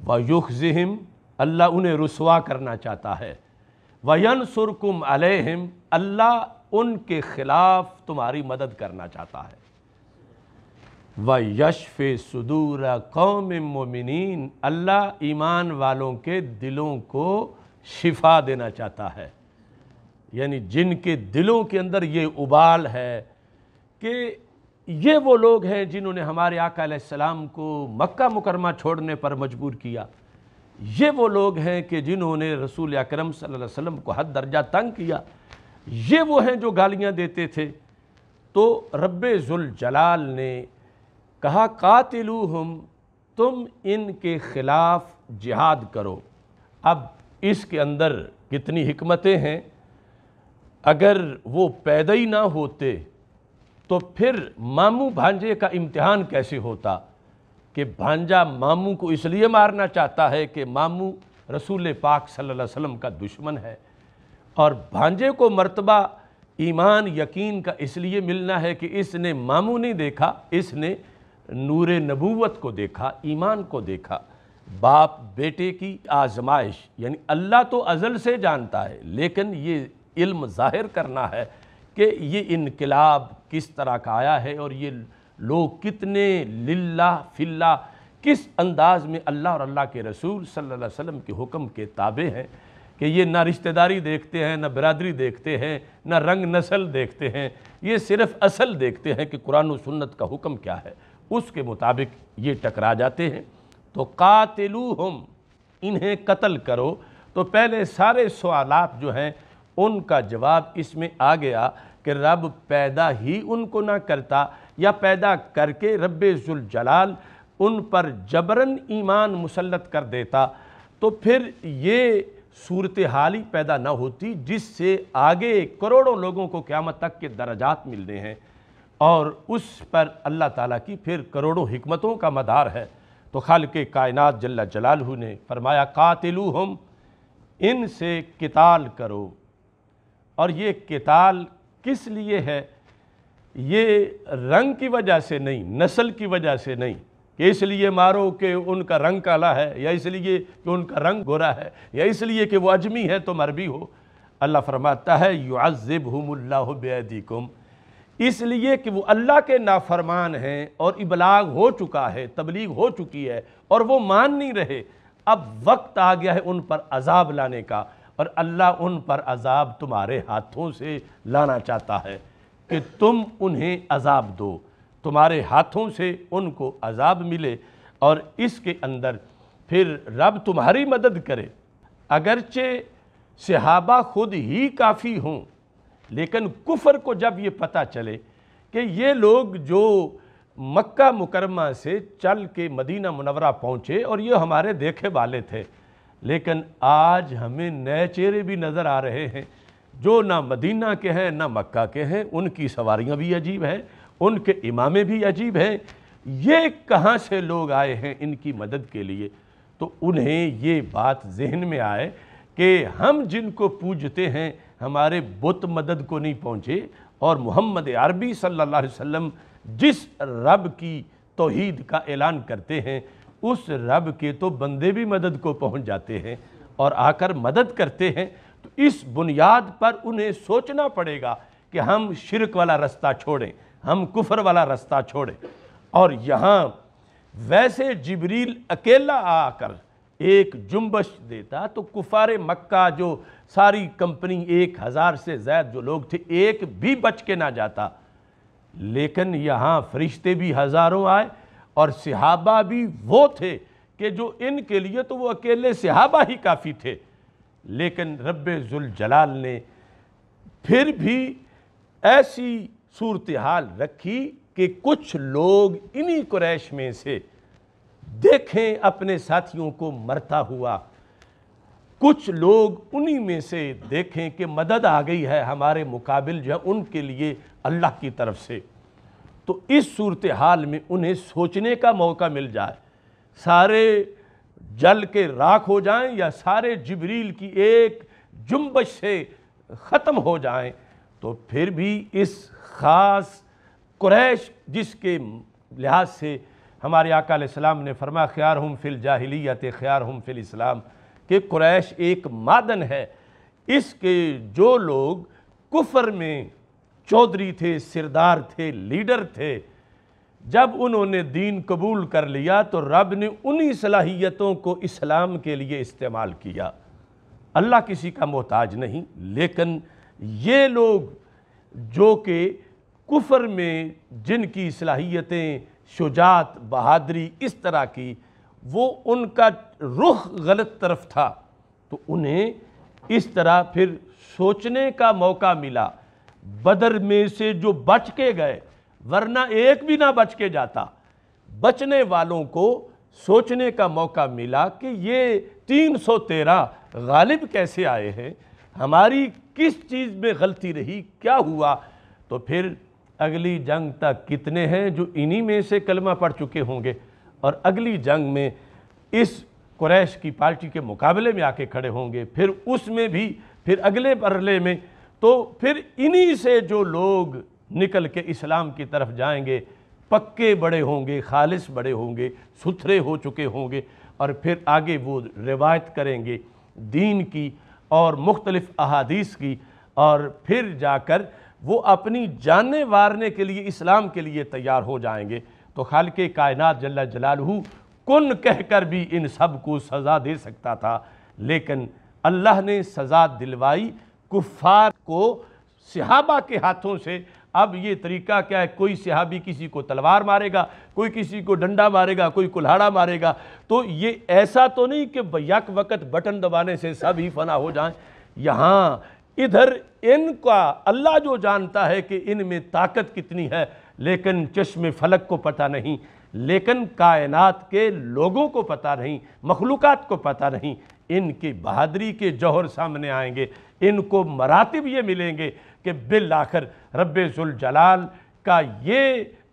वयुखम अल्लाह उन्हें रसवा करना चाहता है वयन सुरकुम अलहम अल्लाह उनके ख़िलाफ़ तुम्हारी मदद करना चाहता है व यशफ़ सदूर कौम मोमिन अल्लाह ईमान वालों के दिलों को शिफा देना चाहता है यानी जिनके दिलों के अंदर ये उबाल है कि ये वो लोग हैं जिन्होंने हमारे आका को मक्का मुकरमा छोड़ने पर मजबूर किया ये वो लोग हैं कि जिन्होंने रसूल अक्रम वसल्लम को हद दर्जा तंग किया ये वो हैं जो गालियाँ देते थे तो रब जलाल ने कहा कातिलू हम तुम इनके ख़िलाफ़ जिहाद करो अब इसके अंदर कितनी हमतें हैं अगर वो पैदा ही ना होते तो फिर मामू भांजे का इम्तहान कैसे होता कि भांजा मामू को इसलिए मारना चाहता है कि मामू रसूल पाक सल्लल्लाहु अलैहि वसल्लम का दुश्मन है और भांजे को मर्तबा ईमान यकीन का इसलिए मिलना है कि इसने मामू नहीं देखा इसने नूर नबूवत को देखा ईमान को देखा बाप बेटे की आजमाइश यानी अल्लाह तो अज़ल से जानता है लेकिन ये इल्म ज़ाहिर करना है कि ये इनकलाब किस तरह का आया है और ये लोग कितने लिल्ला फिल्ला किस अंदाज में अल्लाह और अल्लाह के रसूल सल्लल्लाहु अलैहि वसल्लम के हुक्म के ताबे हैं कि ये ना रिश्तेदारी देखते हैं ना बरदरी देखते हैं ना रंग नस्ल देखते हैं ये सिर्फ़ असल देखते हैं कि कुरान और सुन्नत का हुक्म क्या है उसके मुताबिक ये टकरा जाते हैं तो कातिलू हम इन्हें कत्ल करो तो पहले सारे सवालात जो हैं उनका जवाब इसमें आ गया कि रब पैदा ही उनको ना करता या पैदा करके जलाल उन पर जबरन ईमान मुसलत कर देता तो फिर ये सूरत हाल ही पैदा ना होती जिससे आगे करोड़ों लोगों को क़्यामत तक के दर्जात मिलने हैं और उस पर अल्लाह ताला की फिर करोड़ों हमतों का मदार है तो खाल के कायनात जल्ला जलालहू ने फरमाया कातिलू हम इन से किताल करो और ये किताल किस लिए है ये रंग की वजह से नहीं नस्ल की वजह से नहीं कि इसलिए मारो कि उनका रंग काला है या इसलिए कि उनका रंग गोरा है या इसलिए कि वो अजमी है तुम तो अरबी हो अल्लाह फरमाता है बेदी कुम इसलिए कि वो अल्लाह के नाफरमान हैं और इबलाग हो चुका है तबलीग हो चुकी है और वो मान नहीं रहे अब वक्त आ गया है उन पर अजाब लाने का और अल्लाह उन पर अजाब तुम्हारे हाथों से लाना चाहता है कि तुम उन्हें अजाब दो तुम्हारे हाथों से उनको अजाब मिले और इसके अंदर फिर रब तुम्हारी मदद करे अगरचे सहाबा खुद ही काफ़ी हों लेकिन कुफर को जब ये पता चले कि ये लोग जो मक्का मुकरमा से चल के मदीना मुनवरा पहुँचे और ये हमारे देखे वाले थे लेकिन आज हमें नए चेहरे भी नज़र आ रहे हैं जो ना मदीना के हैं ना मक्का के हैं उनकी सवारियाँ भी अजीब हैं उनके इमामे भी अजीब हैं ये कहाँ से लोग आए हैं इनकी मदद के लिए तो उन्हें ये बात जहन में आए कि हम जिनको पूजते हैं हमारे बुत मदद को नहीं पहुँचे और मोहम्मद अरबी सल्ला वम जिस रब की तोहद का ऐलान करते हैं उस रब के तो बंदे भी मदद को पहुँच जाते हैं और आकर मदद करते हैं तो इस बुनियाद पर उन्हें सोचना पड़ेगा कि हम शिरक वाला रास्ता छोड़ें हम कुफर वाला रास्ता छोड़ें और यहाँ वैसे जबरील अकेला आकर एक जुम्बश देता तो कुफार मक्का जो सारी कंपनी एक हज़ार से ज्यादा जो लोग थे एक भी बच के ना जाता लेकिन यहाँ फरिश्ते भी हज़ारों आए और सिहाबा भी वो थे कि जो इनके लिए तो वो अकेले सिहाबा ही काफ़ी थे लेकिन रब जलाल ने फिर भी ऐसी सूरत हाल रखी कि कुछ लोग इन्हीं कुरैश में से देखें अपने साथियों को मरता हुआ कुछ लोग उन्हीं में से देखें कि मदद आ गई है हमारे मुकाबिल जो है उनके लिए अल्लाह की तरफ से तो इस सूरत हाल में उन्हें सोचने का मौका मिल जाए सारे जल के राख हो जाएं या सारे जबरील की एक जुम्बश से ख़त्म हो जाएं तो फिर भी इस ख़ास कुरैश जिसके लिहाज से हमारे आका सलाम ने फरमा ख्यार हम फिल जाहिलियत ख्यार हम फिल इस्लाम कि कुरैश एक मादन है इसके जो लोग कुफर में चौधरी थे सिरदार थे लीडर थे जब उन्होंने दीन कबूल कर लिया तो रब ने उन्हीं सलाहियतों को इस्लाम के लिए इस्तेमाल किया अल्लाह किसी का मोहताज नहीं लेकिन ये लोग जो कि कुफर में जिनकी सलाहियतें शुजात बहादरी इस तरह की वो उनका रुख गलत तरफ था तो उन्हें इस तरह फिर सोचने का मौका मिला बदर में से जो बच के गए वरना एक भी ना बच के जाता बचने वालों को सोचने का मौका मिला कि ये 313 गालिब कैसे आए हैं हमारी किस चीज़ में गलती रही क्या हुआ तो फिर अगली जंग तक कितने हैं जो इन्हीं में से कलमा पढ़ चुके होंगे और अगली जंग में इस कुरैश की पार्टी के मुकाबले में आके खड़े होंगे फिर उसमें भी फिर अगले परले में तो फिर इन्हीं से जो लोग निकल के इस्लाम की तरफ जाएंगे पक्के बड़े होंगे खालिस बड़े होंगे सुथरे हो चुके होंगे और फिर आगे वो रिवायत करेंगे दीन की और मुख्तलिफ़ अहादीस की और फिर जाकर वो अपनी जाने वारने के लिए इस्लाम के लिए तैयार हो जाएंगे तो खाल के कायनात जल्ला जलालहू कुन कह कर भी इन सब को सज़ा दे सकता था लेकिन अल्लाह ने सज़ा दिलवाई कुफ़ार को सिहाबा के हाथों से अब ये तरीका क्या है कोई सिहाबी किसी को तलवार मारेगा कोई किसी को डंडा मारेगा कोई कुल्हाड़ा मारेगा तो ये ऐसा तो नहीं कि यक वक़्त बटन दबाने से सब ही फना हो जाएं यहाँ इधर इनका अल्लाह जो जानता है कि इन में ताकत कितनी है लेकिन चश्म फलक को पता नहीं लेकिन कायनात के लोगों को पता नहीं मखलूक़ को पता नहीं इनकी बहादरी के जौहर सामने आएंगे इनको मरातब ये मिलेंगे कि बिल आखिर रबल जलाल का ये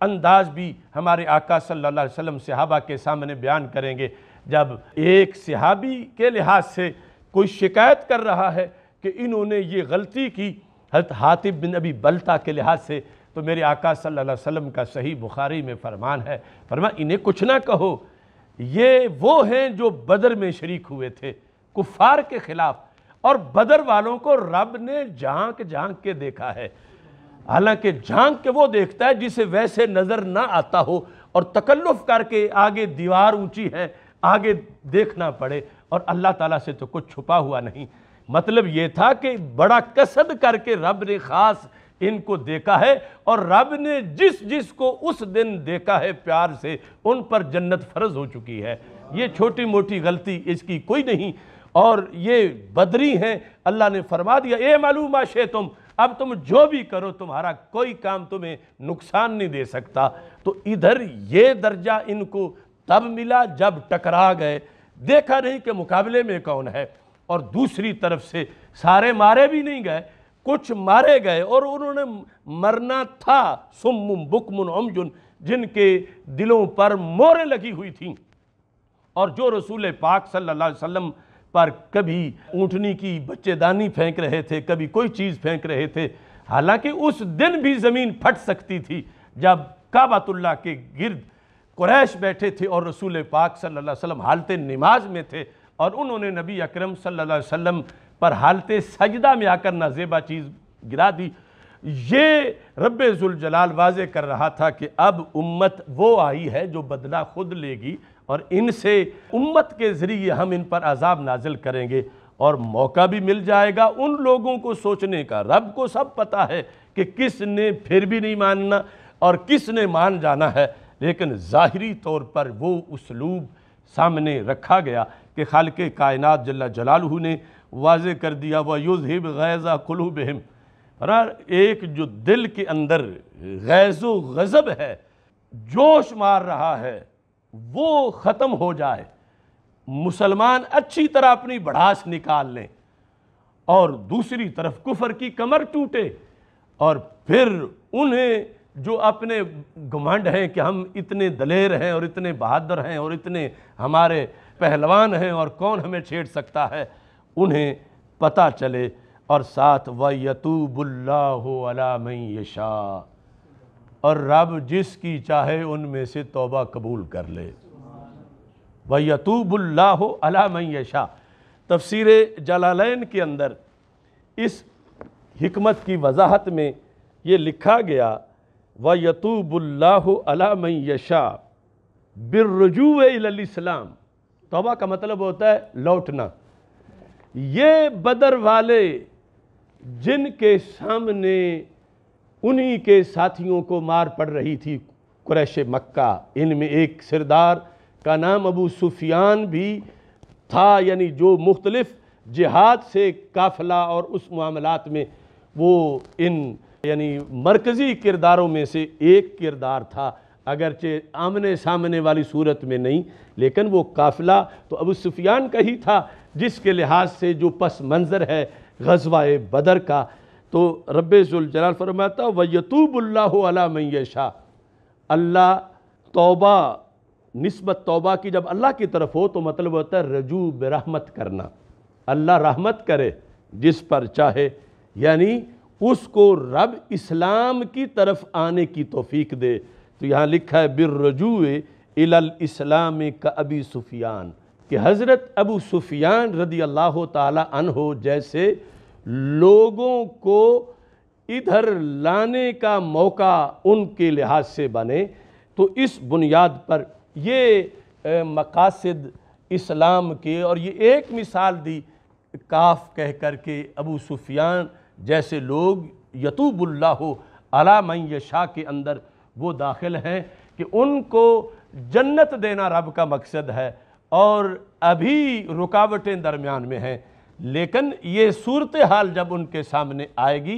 अंदाज भी हमारे आका सल्लल्लाहु अलैहि वसल्लम सहाबा के सामने बयान करेंगे जब एक सहाबी के लिहाज से कोई शिकायत कर रहा है कि इन्होंने ये गलती की हजरत हातिब बिन अबी बलता के लिहाज से तो मेरे आका सल्लल्लाहु अलैहि वसल्लम का सही बुखारी में फरमान है फरमा इन्हें कुछ ना कहो ये वो हैं जो बदर में शरीक हुए थे कुफ़ार के ख़िलाफ़ और बदर वालों को रब ने झांक झांक के देखा है हालांकि झांक के वो देखता है जिसे वैसे नज़र ना आता हो और तकल्लुफ़ करके आगे दीवार ऊंची है आगे देखना पड़े और अल्लाह ताला से तो कुछ छुपा हुआ नहीं मतलब ये था कि बड़ा कसद करके रब ने ख़ास इनको देखा है और रब ने जिस जिस को उस दिन देखा है प्यार से उन पर जन्नत फर्ज हो चुकी है ये छोटी मोटी गलती इसकी कोई नहीं और ये बदरी हैं अल्लाह ने फरमा दिया ए मालूम आशे तुम अब तुम जो भी करो तुम्हारा कोई काम तुम्हें नुकसान नहीं दे सकता तो इधर ये दर्जा इनको तब मिला जब टकरा गए देखा नहीं कि मुकाबले में कौन है और दूसरी तरफ से सारे मारे भी नहीं गए कुछ मारे गए और उन्होंने मरना था सुम बुकमुन अमजुन जिनके दिलों पर मोरें लगी हुई थी और जो रसूल पाक सल्लल्लाहु अलैहि वसल्लम पर कभी ऊँटनी की बच्चेदानी फेंक रहे थे कभी कोई चीज़ फेंक रहे थे हालांकि उस दिन भी ज़मीन फट सकती थी जब काबातुल्ला के गिरद कुरैश बैठे थे और रसूल पाक सल्लल्लाहु अलैहि वसल्लम हालत नमाज में थे और उन्होंने नबी अकरम सल्लल्लाहु अलैहि वसल्लम पर हालत सजदा में आकर नाजेबा चीज़ गिरा दी ये रब वाज कर रहा था कि अब उम्मत वो आई है जो बदला खुद लेगी और इनसे उम्मत के ज़रिए हम इन पर अजाब नाजिल करेंगे और मौका भी मिल जाएगा उन लोगों को सोचने का रब को सब पता है कि किसने फिर भी नहीं मानना और किसने मान जाना है लेकिन ज़ाहरी तौर पर वो उसलूब सामने रखा गया कि खाल के कायनत जल्ला जलालू ने वाज कर दिया वह हिब गैज़ा खुलूबहम एक जो दिल के अंदर गैज़ गज़ब है जोश मार रहा है वो ख़त्म हो जाए मुसलमान अच्छी तरह अपनी बढ़ास निकाल लें और दूसरी तरफ कुफर की कमर टूटे और फिर उन्हें जो अपने घमंड हैं कि हम इतने दलेर हैं और इतने बहादुर हैं और इतने हमारे पहलवान हैं और कौन हमें छेड़ सकता है उन्हें पता चले और साथ व यतूबल्ला यशा और रब जिसकी चाहे उनमें से तोबा कबूल कर ले वैतूबुल्ला अला तफसर जलालैन के अंदर इस हमत की वजाहत में ये लिखा गया वयतूबुल्ला अला मैशा बिरजू इस्लाम तोबा का मतलब होता है लौटना ये बदर वाले जिनके सामने उन्हीं के साथियों को मार पड़ रही थी क्रैश मक्का इनमें एक सरदार का नाम अबू सुफियान भी था यानी जो मुख्तलफ़ जिहाद से काफिला और उस मामलात में वो इन यानी मरकज़ी किरदारों में से एक किरदार था अगरचे आमने सामने वाली सूरत में नहीं लेकिन वो काफिला तो अबू सुफियान का ही था जिसके लिहाज से जो पस मंज़र है गजवा बदर का तो रबाल जलाल फरमाता वयतूबल्ला मैशा अल्लाह तोबा नस्बत तोबा की जब अल्लाह की तरफ हो तो मतलब होता है रजू बरहमत करना अल्लाह रहमत करे जिस पर चाहे यानी उसको रब इस्लाम की तरफ आने की तोफ़ीक दे तो यहाँ लिखा है बिर रजू इलल इस्लाम का अबी सुफियान कि हज़रत अबू सुफियान रदी अल्लाह तन हो जैसे लोगों को इधर लाने का मौका उनके लिहाज से बने तो इस बुनियाद पर ये मकासद इस्लाम के और ये एक मिसाल दी काफ कह कर के अबू सुफियान जैसे लोग यतूबुल्ला हो अलामय शाह के अंदर वो दाखिल हैं कि उनको जन्नत देना रब का मकसद है और अभी रुकावटें दरमियान में हैं लेकिन ये सूरत हाल जब उनके सामने आएगी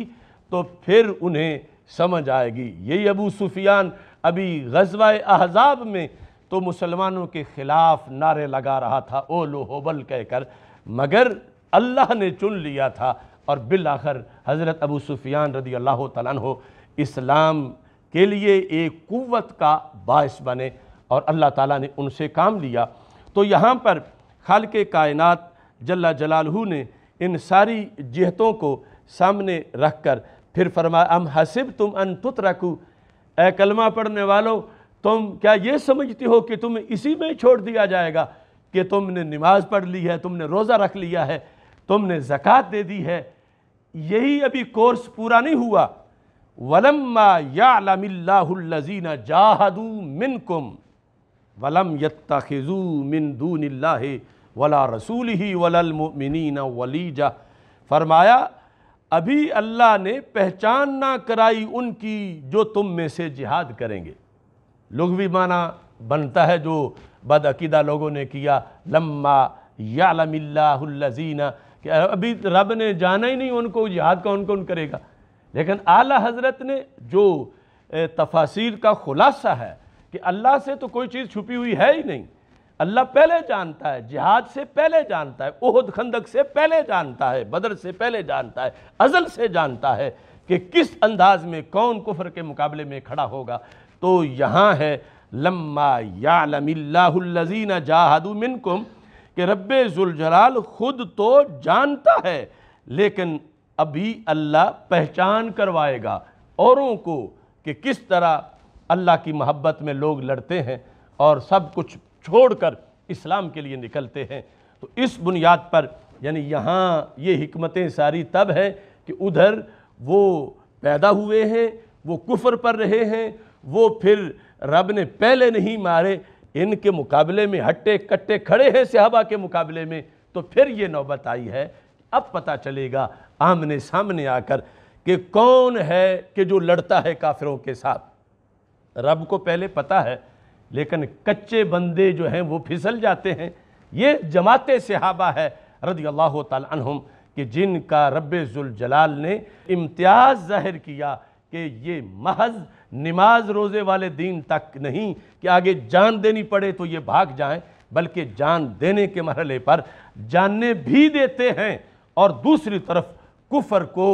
तो फिर उन्हें समझ आएगी यही अबू सुफियान अभी गजवा अहजाब में तो मुसलमानों के ख़िलाफ़ नारे लगा रहा था ओ लो लोहोबल कहकर मगर अल्लाह ने चुन लिया था और बिल आखिर हज़रत अबू सुफियान रदी अल्लाह तु इस्लाम के लिए एक कुत का बायस बने और अल्लाह ताला ने उनसे काम लिया तो यहाँ पर खाल के कायनात जल्ला जलालहू ने इन सारी जहतों को सामने रख कर फिर फरमा अम हसिब तुम अन तुत रखू ए कलमा पढ़ने वालों तुम क्या ये समझती हो कि तुम इसी में छोड़ दिया जाएगा कि तुमने नमाज पढ़ ली है तुमने रोज़ा रख लिया है तुमने ज़क़़त दे दी है यही अभी कोर्स पूरा नहीं हुआ वलम यामीजीना जाहदू मिन कुम वलम खिजू मिन दून वला रसूल ही वलमिन वलीजा फरमाया अभी अल्लाह ने पहचान ना कराई उनकी जो तुम में से जिहाद करेंगे लुघवी माना बनता है जो बदअकीदा लोगों ने किया लम्मा यालमिल्लाजीना कि अभी रब ने जाना ही नहीं उनको जिहाद कौन कौन करेगा लेकिन आला हज़रत ने जो तफासिर का ख़ुलासा है कि अल्लाह से तो कोई चीज़ छुपी हुई है ही नहीं अल्लाह पहले जानता है जिहाद से पहले जानता है ओहद खंदक से पहले जानता है बदर से पहले जानता है अजल से जानता है कि किस अंदाज में कौन कुफर के मुकाबले में खड़ा होगा तो यहाँ है लम्मा यालमिल्लाजीन जाहदु मिनकुम कि रब जुलजलाल खुद तो जानता है लेकिन अभी अल्लाह पहचान करवाएगा औरों को कि किस तरह अल्लाह की मोहब्बत में लोग लड़ते हैं और सब कुछ छोड़कर इस्लाम के लिए निकलते हैं तो इस बुनियाद पर यानी यहाँ ये हमतें सारी तब हैं कि उधर वो पैदा हुए हैं वो कुफर पर रहे हैं वो फिर रब ने पहले नहीं मारे इनके मुकाबले में हट्टे कट्टे खड़े हैं सहाबा के मुकाबले में तो फिर ये नौबत आई है अब पता चलेगा आमने सामने आकर कि कौन है कि जो लड़ता है काफिरों के साथ रब को पहले पता है लेकिन कच्चे बंदे जो हैं वो फिसल जाते हैं ये जमात सहाबा है रदी अल्लाह तुम कि जिनका जलाल ने इम्तियाज़ ज़ाहिर किया कि ये महज नमाज रोज़े वाले दिन तक नहीं कि आगे जान देनी पड़े तो ये भाग जाएं बल्कि जान देने के मरहले पर जानने भी देते हैं और दूसरी तरफ कुफर को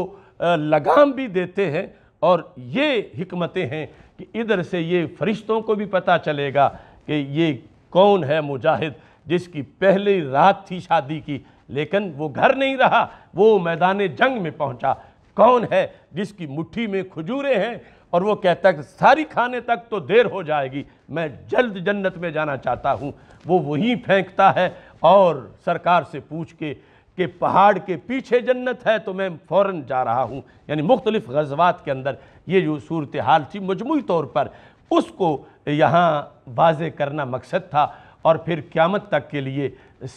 लगाम भी देते हैं और ये हमतें हैं कि इधर से ये फरिश्तों को भी पता चलेगा कि ये कौन है मुजाहिद जिसकी पहली रात थी शादी की लेकिन वो घर नहीं रहा वो मैदान जंग में पहुंचा कौन है जिसकी मुट्ठी में खजूरें हैं और वो कहता है सारी खाने तक तो देर हो जाएगी मैं जल्द जन्नत में जाना चाहता हूँ वो वहीं फेंकता है और सरकार से पूछ के कि पहाड़ के पीछे जन्नत है तो मैं फ़ौरन जा रहा हूँ यानी मुख्तलिफ़ गजवात के अंदर ये जो सूरत हाल थी मजमू तौर पर उसको यहाँ वाज करना मकसद था और फिर क़्यामत तक के लिए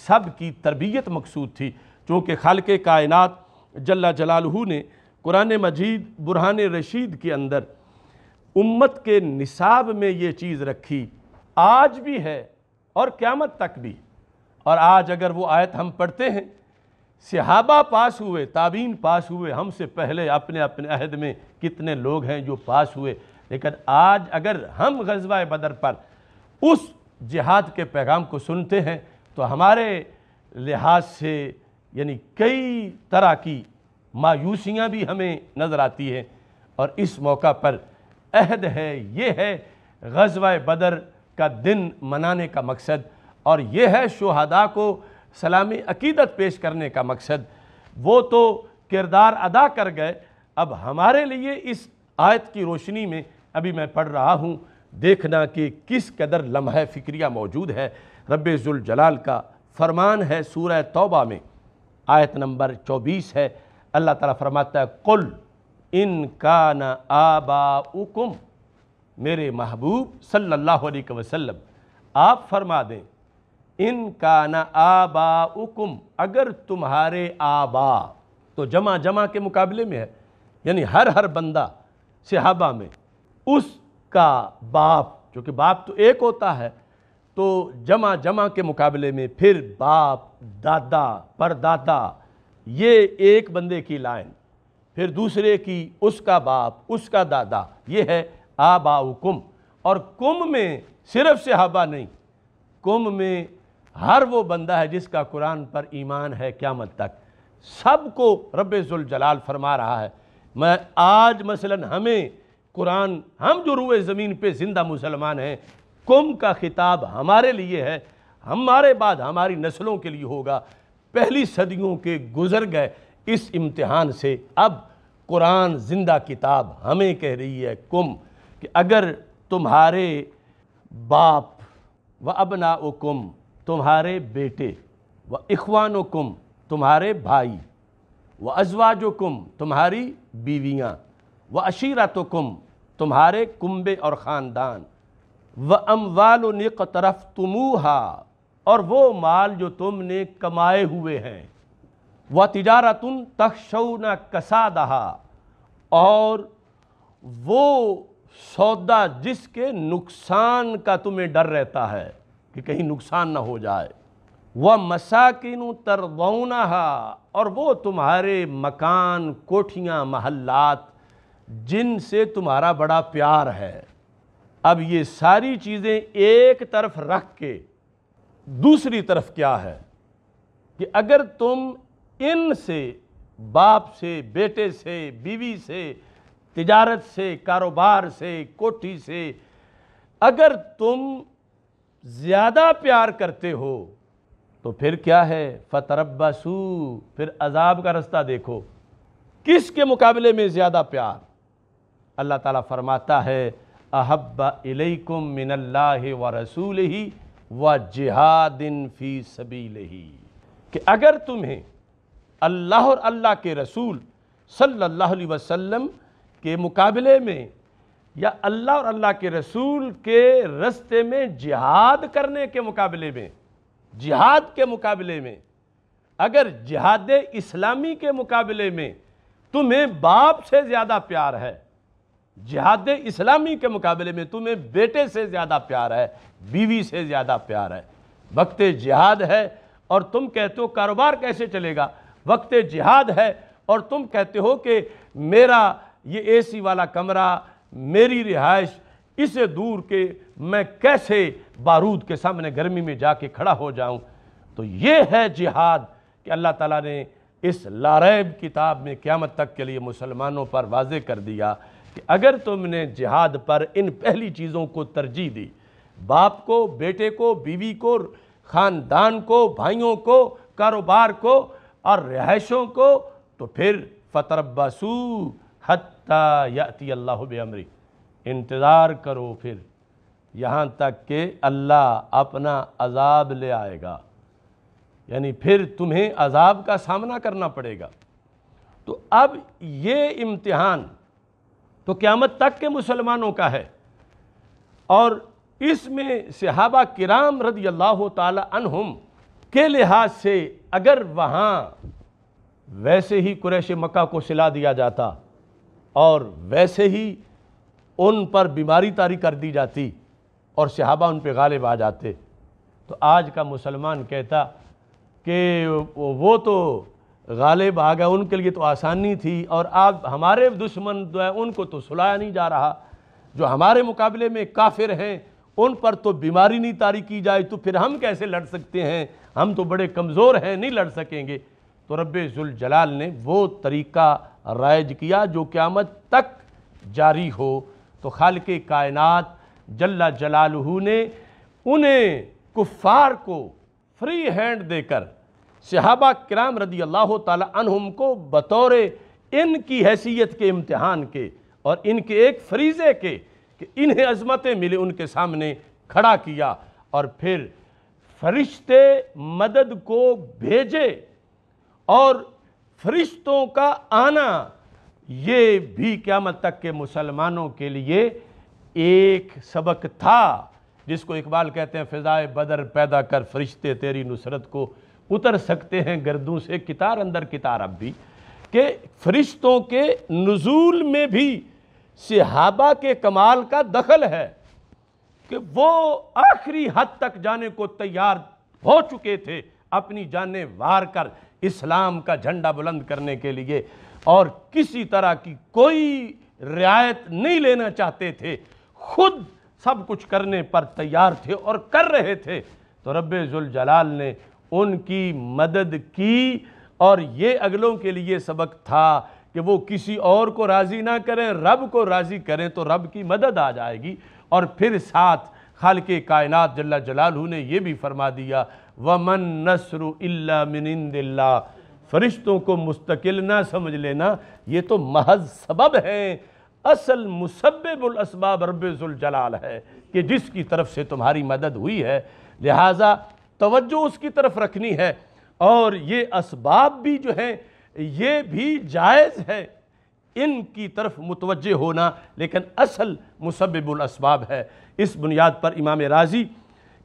सब की तरबियत मकसूद थी चूँकि खाल के कायनत जल्ला जलालहू ने कुरान मजीद बुरहान रशीद के अंदर उम्मत के निसाब में ये चीज़ रखी आज भी है और क़्यामत तक भी और आज अगर वो आयत हम पढ़ते हैं सिहाबा पास हुए ताबीन पास हुए हमसे पहले अपने अपने अहद में कितने लोग हैं जो पास हुए लेकिन आज अगर हम गजवा बदर पर उस जिहाद के पैगाम को सुनते हैं तो हमारे लिहाज से यानी कई तरह की मायूसियाँ भी हमें नज़र आती हैं और इस मौका पर अहद है ये है गजवा बदर का दिन मनाने का मकसद और यह है शहदा को सलामी अकीदत पेश करने का मकसद वो तो किरदार अदा कर गए अब हमारे लिए इस आयत की रोशनी में अभी मैं पढ़ रहा हूँ देखना कि किस कदर लम्हे फ़िक्रिया मौजूद है जलाल का फरमान है सूर तौबा में आयत नंबर चौबीस है अल्लाह ताला फरमाता है कुल इन का न आबा उकुम मेरे महबूब सल्लल्लाहु अलैहि वसल्लम आप फरमा दें इन काना आबा उकुम अगर तुम्हारे आबा तो जमा जमा के मुकाबले में है यानी हर हर बंदा सिहाबा में उसका बाप चूँकि बाप तो एक होता है तो जमा जमा के मुकाबले में फिर बाप दादा परदादा ये एक बंदे की लाइन फिर दूसरे की उसका बाप उसका दादा ये है आबा और कुम में सिर्फ सिहाबा नहीं कुम में हर वो बंदा है जिसका कुरान पर ईमान है क्यामत तक सबको जलाल फरमा रहा है मैं आज मसलन हमें कुरान हम जो रुए ज़मीन पे ज़िंदा मुसलमान हैं कुम का खिताब हमारे लिए है हमारे बाद हमारी नस्लों के लिए होगा पहली सदियों के गुज़र गए इस इम्तहान से अब कुरान ज़िंदा किताब हमें कह रही है कुम कि अगर तुम्हारे बाप व अबना कुम तुम्हारे बेटे व इखवान कुम तुम्हारे भाई व अजवाज कुम तुम्हारी बीवियाँ व अशीरत कुम तुम्हारे कुंबे और ख़ानदान व अमवाल निक तरफ तुमूहा और वो माल जो तुमने कमाए हुए हैं व तिजारतन तखशौना कसा दहा और वो सौदा जिसके नुकसान का तुम्हें डर रहता है कि कहीं नुकसान ना हो जाए वह मसाकिन तरगौना और वो तुम्हारे मकान कोठियाँ महल्लात जिनसे तुम्हारा बड़ा प्यार है अब ये सारी चीज़ें एक तरफ रख के दूसरी तरफ क्या है कि अगर तुम इन से बाप से बेटे से बीवी से तिजारत से कारोबार से कोठी से अगर तुम ज़्यादा प्यार करते हो तो फिर क्या है फतरबसू फिर अजाब का रास्ता देखो किस के मुकाबले में ज़्यादा प्यार अल्लाह ताला फरमाता है अहब्बा इलैकुम मिनल्लाह व रसूल ही व जिहादिन फ़ी सबील ही कि अगर तुम्हें अल्लाह और अल्लाह के रसूल सल्लल्लाहु अलैहि वसल्लम के मुकाबले में या अल्लाह और अल्लाह के रसूल के रस्ते में जिहाद करने के मुकाबले में जिहाद के मुकाबले में अगर जिहाद इस्लामी के मुकाबले में तुम्हें बाप से ज़्यादा प्यार है जिहाद इस्लामी के मुकाबले में तुम्हें बेटे से ज़्यादा प्यार है बीवी से ज़्यादा प्यार है वक्त जिहाद है और तुम कहते हो कारोबार कैसे चलेगा वक्त जिहाद है और तुम कहते हो कि मेरा ये एसी वाला कमरा मेरी रिहाइश इसे दूर के मैं कैसे बारूद के सामने गर्मी में जाके खड़ा हो जाऊं तो ये है जिहाद कि अल्लाह ताला ने इस लारैब किताब में क़्यामत तक के लिए मुसलमानों पर वाज कर दिया कि अगर तुमने जिहाद पर इन पहली चीज़ों को तरजीह दी बाप को बेटे को बीवी को ख़ानदान को भाइयों को कारोबार को और रिहाइशों को तो फिर फतरबसू हत हती अल्लाह बमरी इंतज़ार करो फिर यहाँ तक कि अल्लाह अपना अजाब ले आएगा यानी फिर तुम्हें अजाब का सामना करना पड़ेगा तो अब ये इम्तिहान तो क़्यामत तक के मुसलमानों का है और इसमें सहाबा किराम रदी अल्लाह तुम के लिहाज से अगर वहाँ वैसे ही कुरैश मक्का को सिला दिया जाता और वैसे ही उन पर बीमारी तारी कर दी जाती और सहाबा उन पर गालिब आ जाते तो आज का मुसलमान कहता कि वो तो गालिब आ गया उनके लिए तो आसानी थी और आप हमारे दुश्मन जो है उनको तो सुलाया नहीं जा रहा जो हमारे मुकाबले में काफिर हैं उन पर तो बीमारी नहीं तारी की जाए तो फिर हम कैसे लड़ सकते हैं हम तो बड़े कमज़ोर हैं नहीं लड़ सकेंगे तो रब जलाल ने वो तरीक़ा राइज किया जो क़्यामत तक जारी हो तो खाल के कायनत जल्ला जलालहू ने उन्हें कुफ़ार को फ्री हैंड देकर सहाबा कराम रदी अल्लाह तुम को बतौर इनकी हैसियत के इम्तहान के और इनके एक फरीज़े के कि इन्हें अजमतें मिले उनके सामने खड़ा किया और फिर फरिश्ते मदद को भेजे और फरिश्तों का आना ये भी क़्यामत तक के मुसलमानों के लिए एक सबक था जिसको इकबाल कहते हैं फ़िज़ाए बदर पैदा कर फरिश्ते तेरी नुसरत को उतर सकते हैं गर्दों से कितार अंदर कितार अब भी कि फरिश्तों के नज़ूल में भी सिहाबा के कमाल का दखल है कि वो आखिरी हद तक जाने को तैयार हो चुके थे अपनी जानें वार कर इस्लाम का झंडा बुलंद करने के लिए और किसी तरह की कोई रियायत नहीं लेना चाहते थे खुद सब कुछ करने पर तैयार थे और कर रहे थे तो जलाल ने उनकी मदद की और ये अगलों के लिए सबक था कि वो किसी और को राज़ी ना करें रब को राज़ी करें तो रब की मदद आ जाएगी और फिर साथ खाल के कायनत जल्ला जलालू ने यह भी फरमा दिया वमन नसर मिनंदल्ला फरिश्तों को मुस्तकिल ना समझ लेना ये तो महज सबब हैं असल मुसब्बुलसबाब रबाल है कि जिसकी तरफ से तुम्हारी मदद हुई है लिहाजा तवज्जो उसकी तरफ रखनी है और ये इसबाब भी जो हैं ये भी जायज़ है इनकी तरफ मुतवज होना लेकिन असल मुसबुलसबाब है इस बुनियाद पर इमाम राज़ी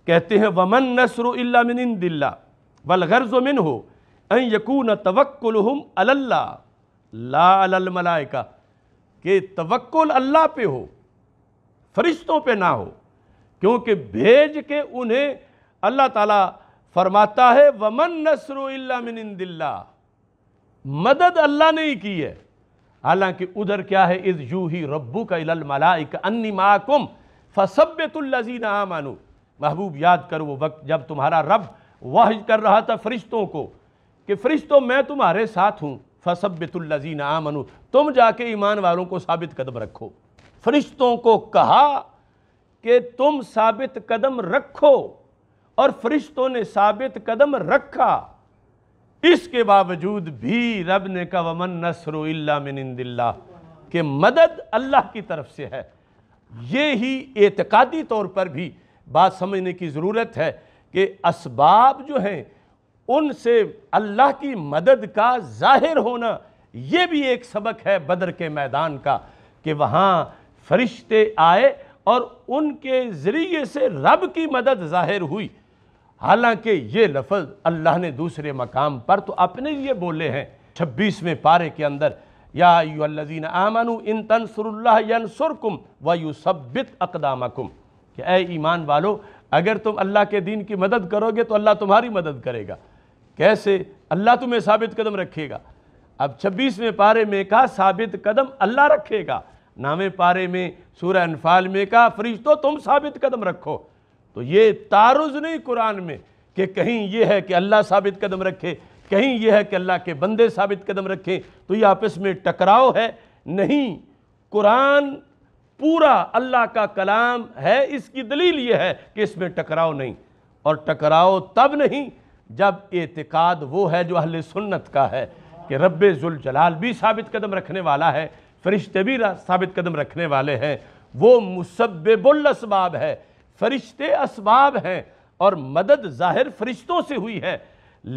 कहते हैं वमन नसर मिन दिल्ला वलगर्ज मिन हो अन यकून तवक्लहम अल्ला के तवक्ल अल्लाह पे हो फरिश्तों पे ना हो क्योंकि भेज के उन्हें अल्लाह ताला फरमाता है वमन नसर मिन दिल्ला मदद अल्लाह ने ही की है हालांकि उधर क्या है इज़ यू ही रब्बू का इल मलाइक अन्नी माकुम फसब्बतुल्लजी मानो महबूब याद करो वो वक्त जब तुम्हारा रब वाह कर रहा था फरिश्तों को कि फरिश्तों मैं तुम्हारे साथ हूँ फसब्बतुल्लजी मानो तुम जाके ईमान वालों को साबित कदम रखो फरिश्तों को कहा कि तुम साबित कदम रखो और फरिश्तों ने साबित कदम रखा इसके बावजूद भी रब ने कहा वमन नसरुल्ला के मदद अल्लाह की तरफ से है ये ही एतकादी तौर पर भी बात समझने की ज़रूरत है कि इसबाब जो हैं उनसे अल्लाह की मदद का जाहिर होना ये भी एक सबक है बदर के मैदान का कि वहाँ फरिश्ते आए और उनके ज़रिए से रब की मदद जाहिर हुई हालांकि ये लफज अल्लाह ने दूसरे मकाम पर तो अपने लिए बोले हैं छब्बीसवें पारे के अंदर याल्लिन आमनु इन तनसरसरकुम वयुसबित अकदामकुम कि ए ईमान वालो अगर तुम अल्लाह के दीन की मदद करोगे तो अल्लाह तुम्हारी मदद करेगा कैसे अल्लाह तुम्हें साबित कदम रखेगा अब छब्बीसवें पारे में कहा साबित कदम अल्लाह रखेगा नामे पारे में सूर्य अनफाल में कहा फरिश्तों तुम साबित कदम रखो तो ये तारुज नहीं कुरान में कि कहीं ये है कि अल्लाह साबित कदम रखे कहीं ये है कि अल्लाह के बंदे साबित कदम रखें तो ये आपस में टकराव है नहीं कुरान पूरा अल्लाह का कलाम है इसकी दलील ये है कि इसमें टकराव नहीं और टकराव तब नहीं जब एतिकाद वो है जो अहल सुन्नत का है कि रब जलाल भी साबित कदम रखने वाला है फरिश्ते भी साबित कदम रखने वाले हैं वो मुसब्बुलसबाब है फरिश्ते इसबाब हैं और मदद ज़ाहिर फरिश्तों से हुई है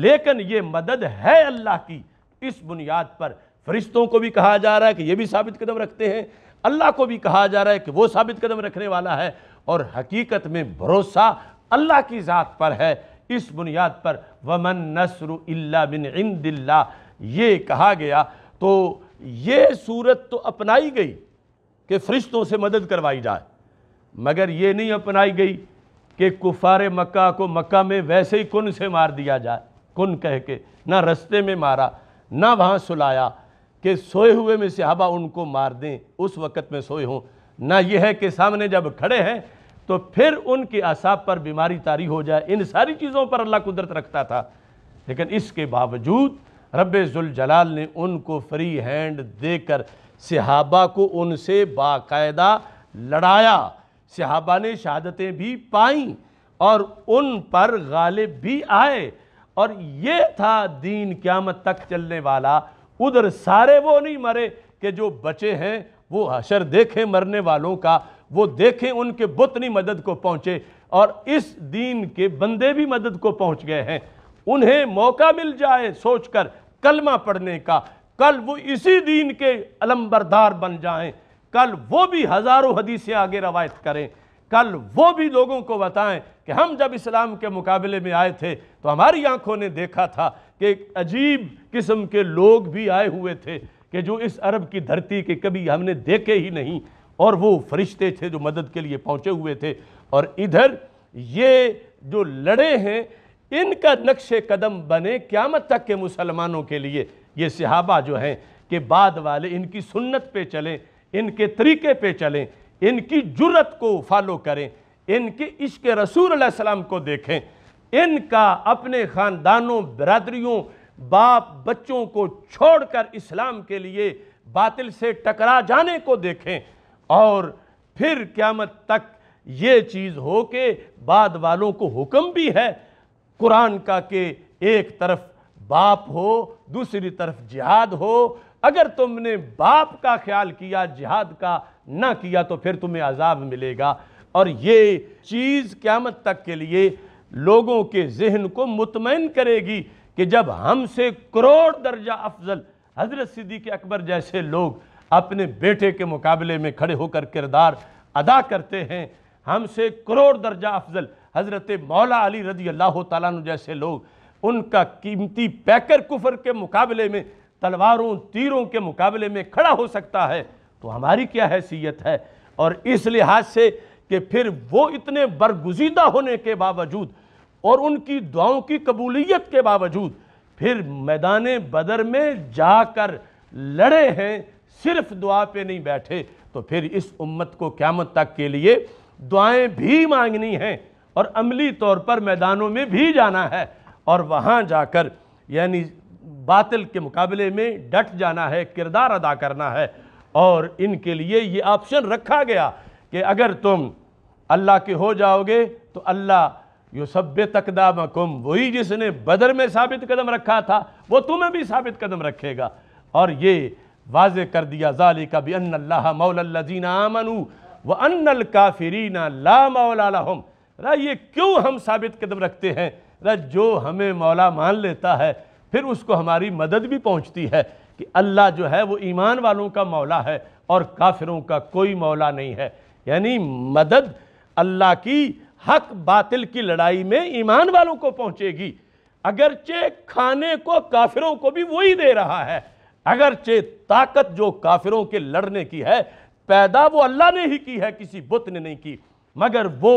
लेकिन ये मदद है अल्लाह की इस बुनियाद पर फरिश्तों को भी कहा जा रहा है कि ये भी साबित कदम रखते हैं अल्लाह को भी कहा जा रहा है कि वो साबित कदम रखने वाला है और हकीकत में भरोसा अल्लाह की ज़ात पर है इस बुनियाद पर वमन नसर बिन इंदिल्ला ये कहा गया तो ये सूरत तो अपनाई गई कि फरिश्तों से मदद करवाई जाए मगर ये नहीं अपनाई गई कि कुफार मक्का को मक्का में वैसे ही कुन से मार दिया जाए कुन कह के ना रस्ते में मारा ना वहाँ सुलाया कि सोए हुए में सिहाबा उनको मार दें उस वक़्त में सोए हों ना यह है कि सामने जब खड़े हैं तो फिर उनके असाब पर बीमारी तारी हो जाए इन सारी चीज़ों पर अल्लाह कुदरत रखता था लेकिन इसके बावजूद रब जलाल ने उनको फ्री हैंड देकर सिहाबा को उनसे बाकायदा लड़ाया सिहाबा ने शहादतें भी पाई और उन पर गालिब भी आए और ये था दीन क्यामत तक चलने वाला उधर सारे वो नहीं मरे कि जो बचे हैं वो हशर देखें मरने वालों का वो देखें उनके बुतनी मदद को पहुँचे और इस दीन के बंदे भी मदद को पहुँच गए हैं उन्हें मौका मिल जाए सोचकर कलमा पढ़ने का कल वो इसी दीन के अलम्बरदार बन जाएं कल वो भी हज़ारों हदीसें आगे रवायत करें कल वो भी लोगों को बताएं कि हम जब इस्लाम के मुकाबले में आए थे तो हमारी आंखों ने देखा था कि अजीब किस्म के लोग भी आए हुए थे कि जो इस अरब की धरती के कभी हमने देखे ही नहीं और वो फरिश्ते थे जो मदद के लिए पहुँचे हुए थे और इधर ये जो लड़े हैं इनका नक्श कदम बने क्यामत तक के मुसलमानों के लिए ये सिहाबा जो हैं कि बाद वाले इनकी सुन्नत पे चलें इनके तरीके पे चलें इनकी जुरत को फॉलो करें इनके इश्क रसूल सलाम को देखें इनका अपने ख़ानदानों बरदरीों बाप बच्चों को छोड़कर इस्लाम के लिए बातिल से टकरा जाने को देखें और फिर क़्यामत तक ये चीज़ हो के बाद वालों को हुक्म भी है कुरान का के एक तरफ बाप हो दूसरी तरफ जिहाद हो अगर तुमने बाप का ख्याल किया जिहाद का ना किया तो फिर तुम्हें अजाब मिलेगा और ये चीज़ क़्यामत तक के लिए लोगों के जहन को मुतमिन करेगी कि जब हमसे करोड़ दर्जा अफजल हजरत सिद्दीक अकबर जैसे लोग अपने बेटे के मुकाबले में खड़े होकर किरदार अदा करते हैं हमसे करोड़ दर्जा अफजल हज़रत मौला अली रजी अल्लाह तैसे लोग उनका कीमती पैकर कुफर के मुकाबले में तलवारों तीरों के मुकाबले में खड़ा हो सकता है तो हमारी क्या हैसियत है और इस लिहाज से कि फिर वो इतने बरगुजीदा होने के बावजूद और उनकी दुआओं की कबूलियत के बावजूद फिर मैदान बदर में जाकर लड़े हैं सिर्फ दुआ पे नहीं बैठे तो फिर इस उम्मत को क्यामत तक के लिए दुआएं भी मांगनी हैं और अमली तौर पर मैदानों में भी जाना है और वहाँ जाकर यानी बातिल के मुकाबले में डट जाना है किरदार अदा करना है और इनके लिए ये ऑप्शन रखा गया कि अगर तुम अल्लाह के हो जाओगे तो अल्लाह युसब तकदा मकुम वही जिसने बदर में साबित कदम रखा था वो तुम्हें भी साबित कदम रखेगा और ये वाज कर दिया जाली का भी अल्लाह मौलजीना आमनु व अन काफरीना ला मौलाम ये क्यों हम साबित कदम रखते हैं जो हमें मौला मान लेता है फिर उसको हमारी मदद भी पहुँचती है कि अल्लाह जो है वो ईमान वालों का मौला है और काफिरों का कोई मौला नहीं है यानी मदद अल्लाह की हक बातिल की लड़ाई में ईमान वालों को पहुँचेगी अगरचे खाने को काफिरों को भी वही दे रहा है अगरचे ताकत जो काफिरों के लड़ने की है पैदा वो अल्लाह ने ही की है किसी बुत ने नहीं की मगर वो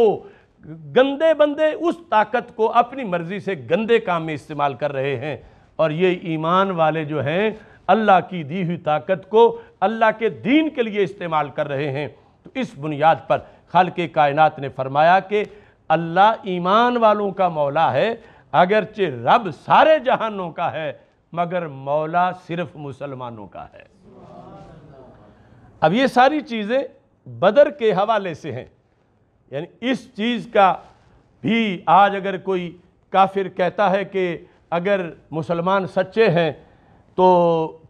गंदे बंदे उस ताकत को अपनी मर्जी से गंदे काम में इस्तेमाल कर रहे हैं और ये ईमान वाले जो हैं अल्लाह की दी हुई ताकत को अल्लाह के दीन के लिए इस्तेमाल कर रहे हैं तो इस बुनियाद पर खल के कायनात ने फरमाया कि अल्लाह ईमान वालों का मौला है अगरचे रब सारे जहानों का है मगर मौला सिर्फ मुसलमानों का है अब ये सारी चीज़ें बदर के हवाले से हैं यानी इस चीज़ का भी आज अगर कोई काफिर कहता है कि अगर मुसलमान सच्चे हैं तो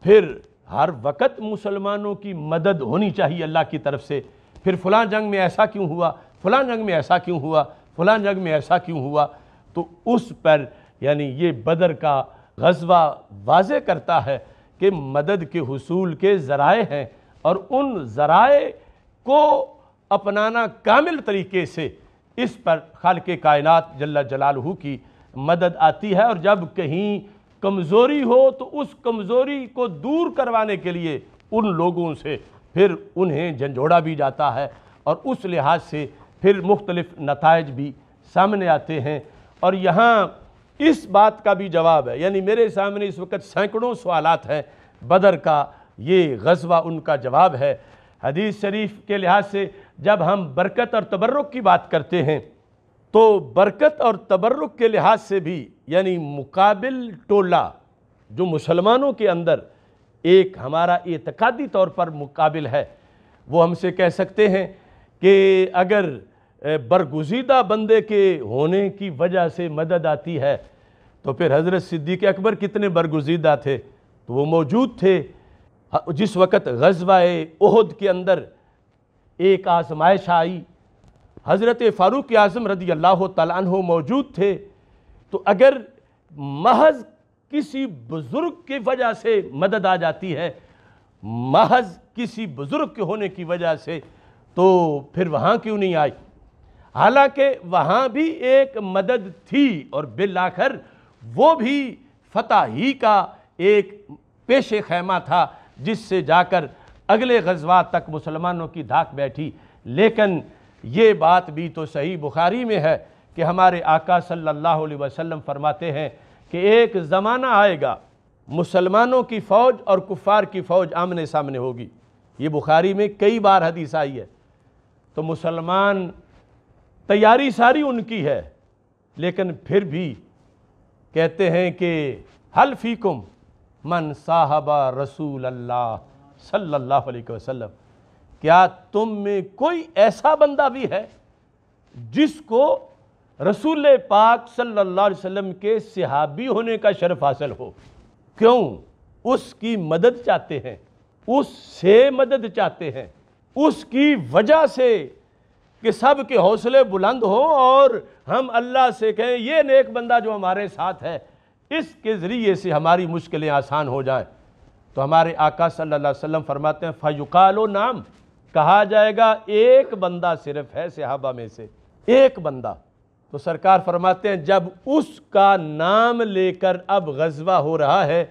फिर हर वक्त मुसलमानों की मदद होनी चाहिए अल्लाह की तरफ से फिर फ़लाँ जंग में ऐसा क्यों हुआ फ़लाँ जंग में ऐसा क्यों हुआ फलां जंग में ऐसा क्यों हुआ तो उस पर यानी ये बदर का गजवा वाज करता है कि मदद के हसूल के ज़राए हैं और उन ज़राए को अपनाना कामिल तरीके से इस पर खाल के कायनत जल्ला जलालहू की मदद आती है और जब कहीं कमज़ोरी हो तो उस कमज़ोरी को दूर करवाने के लिए उन लोगों से फिर उन्हें झंझोड़ा भी जाता है और उस लिहाज से फिर मुख्तलिफ़ नतज भी सामने आते हैं और यहाँ इस बात का भी जवाब है यानी मेरे सामने इस वक्त सैकड़ों सवाल हैं बदर का ये गजवा उनका जवाब है हदीस शरीफ के लिहाज से जब हम बरकत और तबर्रुक की बात करते हैं तो बरकत और तबर्रुक के लिहाज से भी यानी मुकाबिल टोला जो मुसलमानों के अंदर एक हमारा एतकादी तौर पर मुकाबिल है वो हमसे कह सकते हैं कि अगर बरगुजीदा बंदे के होने की वजह से मदद आती है तो फिर हज़रत सिद्दीक अकबर कितने बरगुजीदा थे तो वो मौजूद थे जिस वक़्त गजवा उहद के अंदर एक आजमाइश आई हज़रत फ़ारूक आज़म रदी अल्लाह तु मौजूद थे तो अगर महज किसी बुज़ुर्ग की वजह से मदद आ जाती है महज किसी बुज़ुर्ग के होने की वजह से तो फिर वहाँ क्यों नहीं आई हालांकि वहाँ भी एक मदद थी और बिल आखिर वो भी फताही का एक पेश खैमा था जिससे जाकर अगले गजवा तक मुसलमानों की धाक बैठी लेकिन ये बात भी तो सही बुखारी में है कि हमारे आका सल्लल्लाहु अलैहि वसल्लम फरमाते हैं कि एक ज़माना आएगा मुसलमानों की फ़ौज और कुफ़ार की फ़ौज आमने सामने होगी ये बुखारी में कई बार हदीस आई है तो मुसलमान तैयारी सारी उनकी है लेकिन फिर भी कहते हैं कि हल्फ़ीकुम मन साहबा रसूल अल्लाह सल्लल्लाहु अलैहि वसल्लम क्या तुम में कोई ऐसा बंदा भी है जिसको रसूल पाक सल्लल्लाहु अलैहि वसल्लम के सिहाबी होने का शर्फ हासिल हो क्यों उसकी मदद चाहते हैं उससे मदद चाहते हैं उसकी वजह से कि सब के हौसले बुलंद हों और हम अल्लाह से कहें ये नेक बंदा जो हमारे साथ है इसके ज़रिए से हमारी मुश्किलें आसान हो जाएं तो हमारे आका सल्लल्लाहु अलैहि वसल्लम फरमाते हैं फ़युकालो नाम कहा जाएगा एक बंदा सिर्फ है सिहाबा में से एक बंदा तो सरकार फरमाते हैं जब उसका नाम लेकर अब गजबा हो रहा है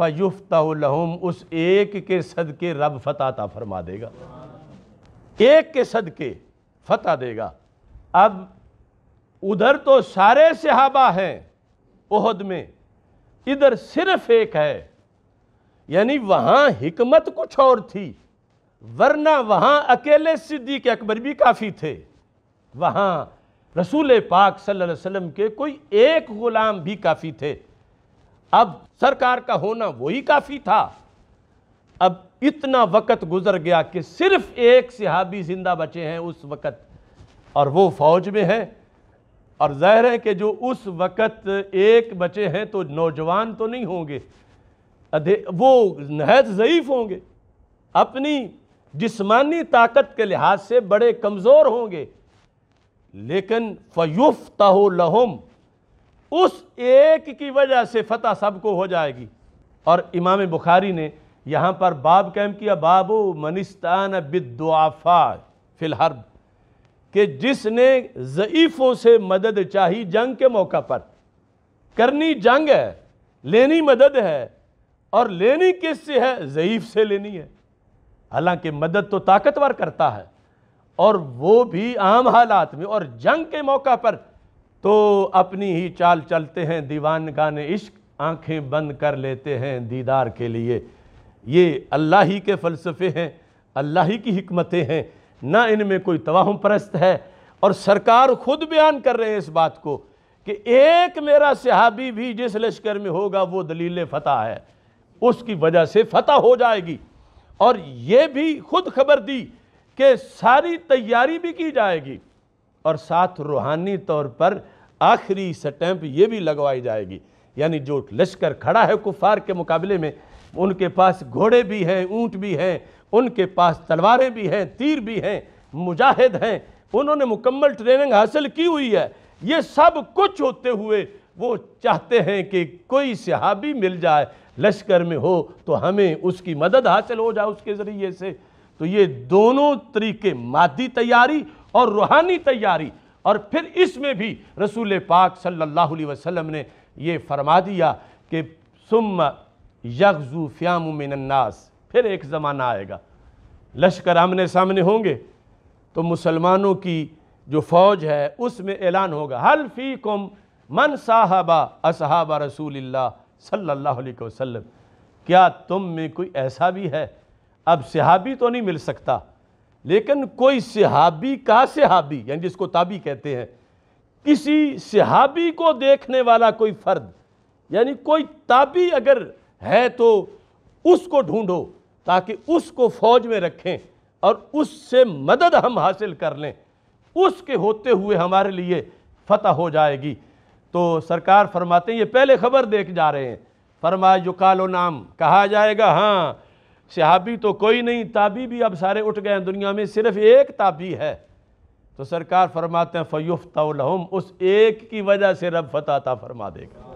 फ़युफ़्तम उस एक के सदके रब फताता फरमा देगा एक के सदके फता देगा अब उधर तो सारे सहाबा हैं ओहद में इधर सिर्फ एक है यानी वहां हिकमत कुछ और थी वरना वहाँ अकेले सिद्दीक अकबर भी काफ़ी थे वहाँ रसूल पाक सल्लल्लाहु अलैहि वसल्लम के कोई एक ग़ुलाम भी काफ़ी थे अब सरकार का होना वही काफ़ी था अब इतना वक़्त गुजर गया कि सिर्फ एक सिहाबी ज़िंदा बचे हैं उस वक़्त और वो फ़ौज में है और ज़ाहिर है कि जो उस वक़्त एक बचे हैं तो नौजवान तो नहीं होंगे वो नहत ज़यीफ़ होंगे अपनी जिस्मानी ताकत के लिहाज से बड़े कमज़ोर होंगे लेकिन फ़युफ़ तहो लहम उस एक की वजह से फतह सबको हो जाएगी और इमाम बुखारी ने यहाँ पर बाब कैम किया बाबू मनिस्तान बिदुआफ़ा फिलहर कि जिसने ज़यीफ़ों से मदद चाही जंग के मौका पर करनी जंग है लेनी मदद है और लेनी किससे है ज़यीफ़ से लेनी है हालांकि मदद तो ताकतवर करता है और वो भी आम हालात में और जंग के मौका पर तो अपनी ही चाल चलते हैं दीवान गाने इश्क आंखें बंद कर लेते हैं दीदार के लिए ये अल्लाह ही के फ़लसफ़े हैं अल्लाह ही की हमतें हैं ना इनमें कोई तवाहम परस्त है और सरकार खुद बयान कर रहे हैं इस बात को कि एक मेरा सहाबी भी जिस लश्कर में होगा वो दलील फ़तह है उसकी वजह से फ़तह हो जाएगी और ये भी खुद खबर दी कि सारी तैयारी भी की जाएगी और साथ रूहानी तौर पर आखिरी स्टैंप ये भी लगवाई जाएगी यानी जो लश्कर खड़ा है कुफार के मुकाबले में उनके पास घोड़े भी हैं ऊंट भी हैं उनके पास तलवारें भी हैं तीर भी हैं मुजाहिद हैं उन्होंने मुकम्मल ट्रेनिंग हासिल की हुई है ये सब कुछ होते हुए वो चाहते हैं कि कोई सहाबी मिल जाए लश्कर में हो तो हमें उसकी मदद हासिल हो जाए उसके ज़रिए से तो ये दोनों तरीके मादी तैयारी और रूहानी तैयारी और फिर इसमें भी रसूल पाक सल्लल्लाहु अलैहि वसल्लम ने ये फरमा दिया कि सुम यकजू फ्याम मिनन्नास फिर एक ज़माना आएगा लश्कर आमने सामने होंगे तो मुसलमानों की जो फ़ौज है उसमें ऐलान होगा हल फी मन साहबा असहाबा रसूल सल्ला वसलम क्या तुम में कोई ऐसा भी है अब सिहाबी तो नहीं मिल सकता लेकिन कोई सिहाबी का सिहाबी यानी जिसको ताबी कहते हैं किसी सिहाबी को देखने वाला कोई फ़र्द यानी कोई ताबी अगर है तो उसको ढूंढो ताकि उसको फ़ौज में रखें और उससे मदद हम हासिल कर लें उसके होते हुए हमारे लिए फ़तह हो जाएगी तो सरकार फरमाते हैं ये पहले खबर देख जा रहे हैं फरमाया युकालो नाम कहा जाएगा हाँ सिहाबी तो कोई नहीं ताबी भी अब सारे उठ गए हैं दुनिया में सिर्फ एक ताबी है तो सरकार फरमाते हैं फ़युफ़तम उस एक की वजह से रब फताता फरमा देगा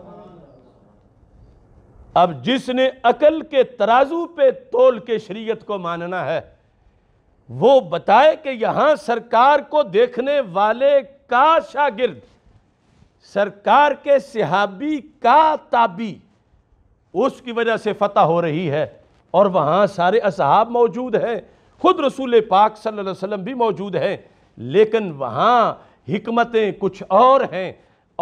अब जिसने अकल के तराजू पे तोल के शरीयत को मानना है वो बताए कि यहां सरकार को देखने वाले का शागिर्द सरकार के सिहाबी का ताबी उसकी वजह से फतह हो रही है और वहाँ सारे असहाब मौजूद हैं खुद रसूल पाक सल्लल्लाहु अलैहि वसल्लम भी मौजूद हैं लेकिन वहाँ हमतें कुछ और हैं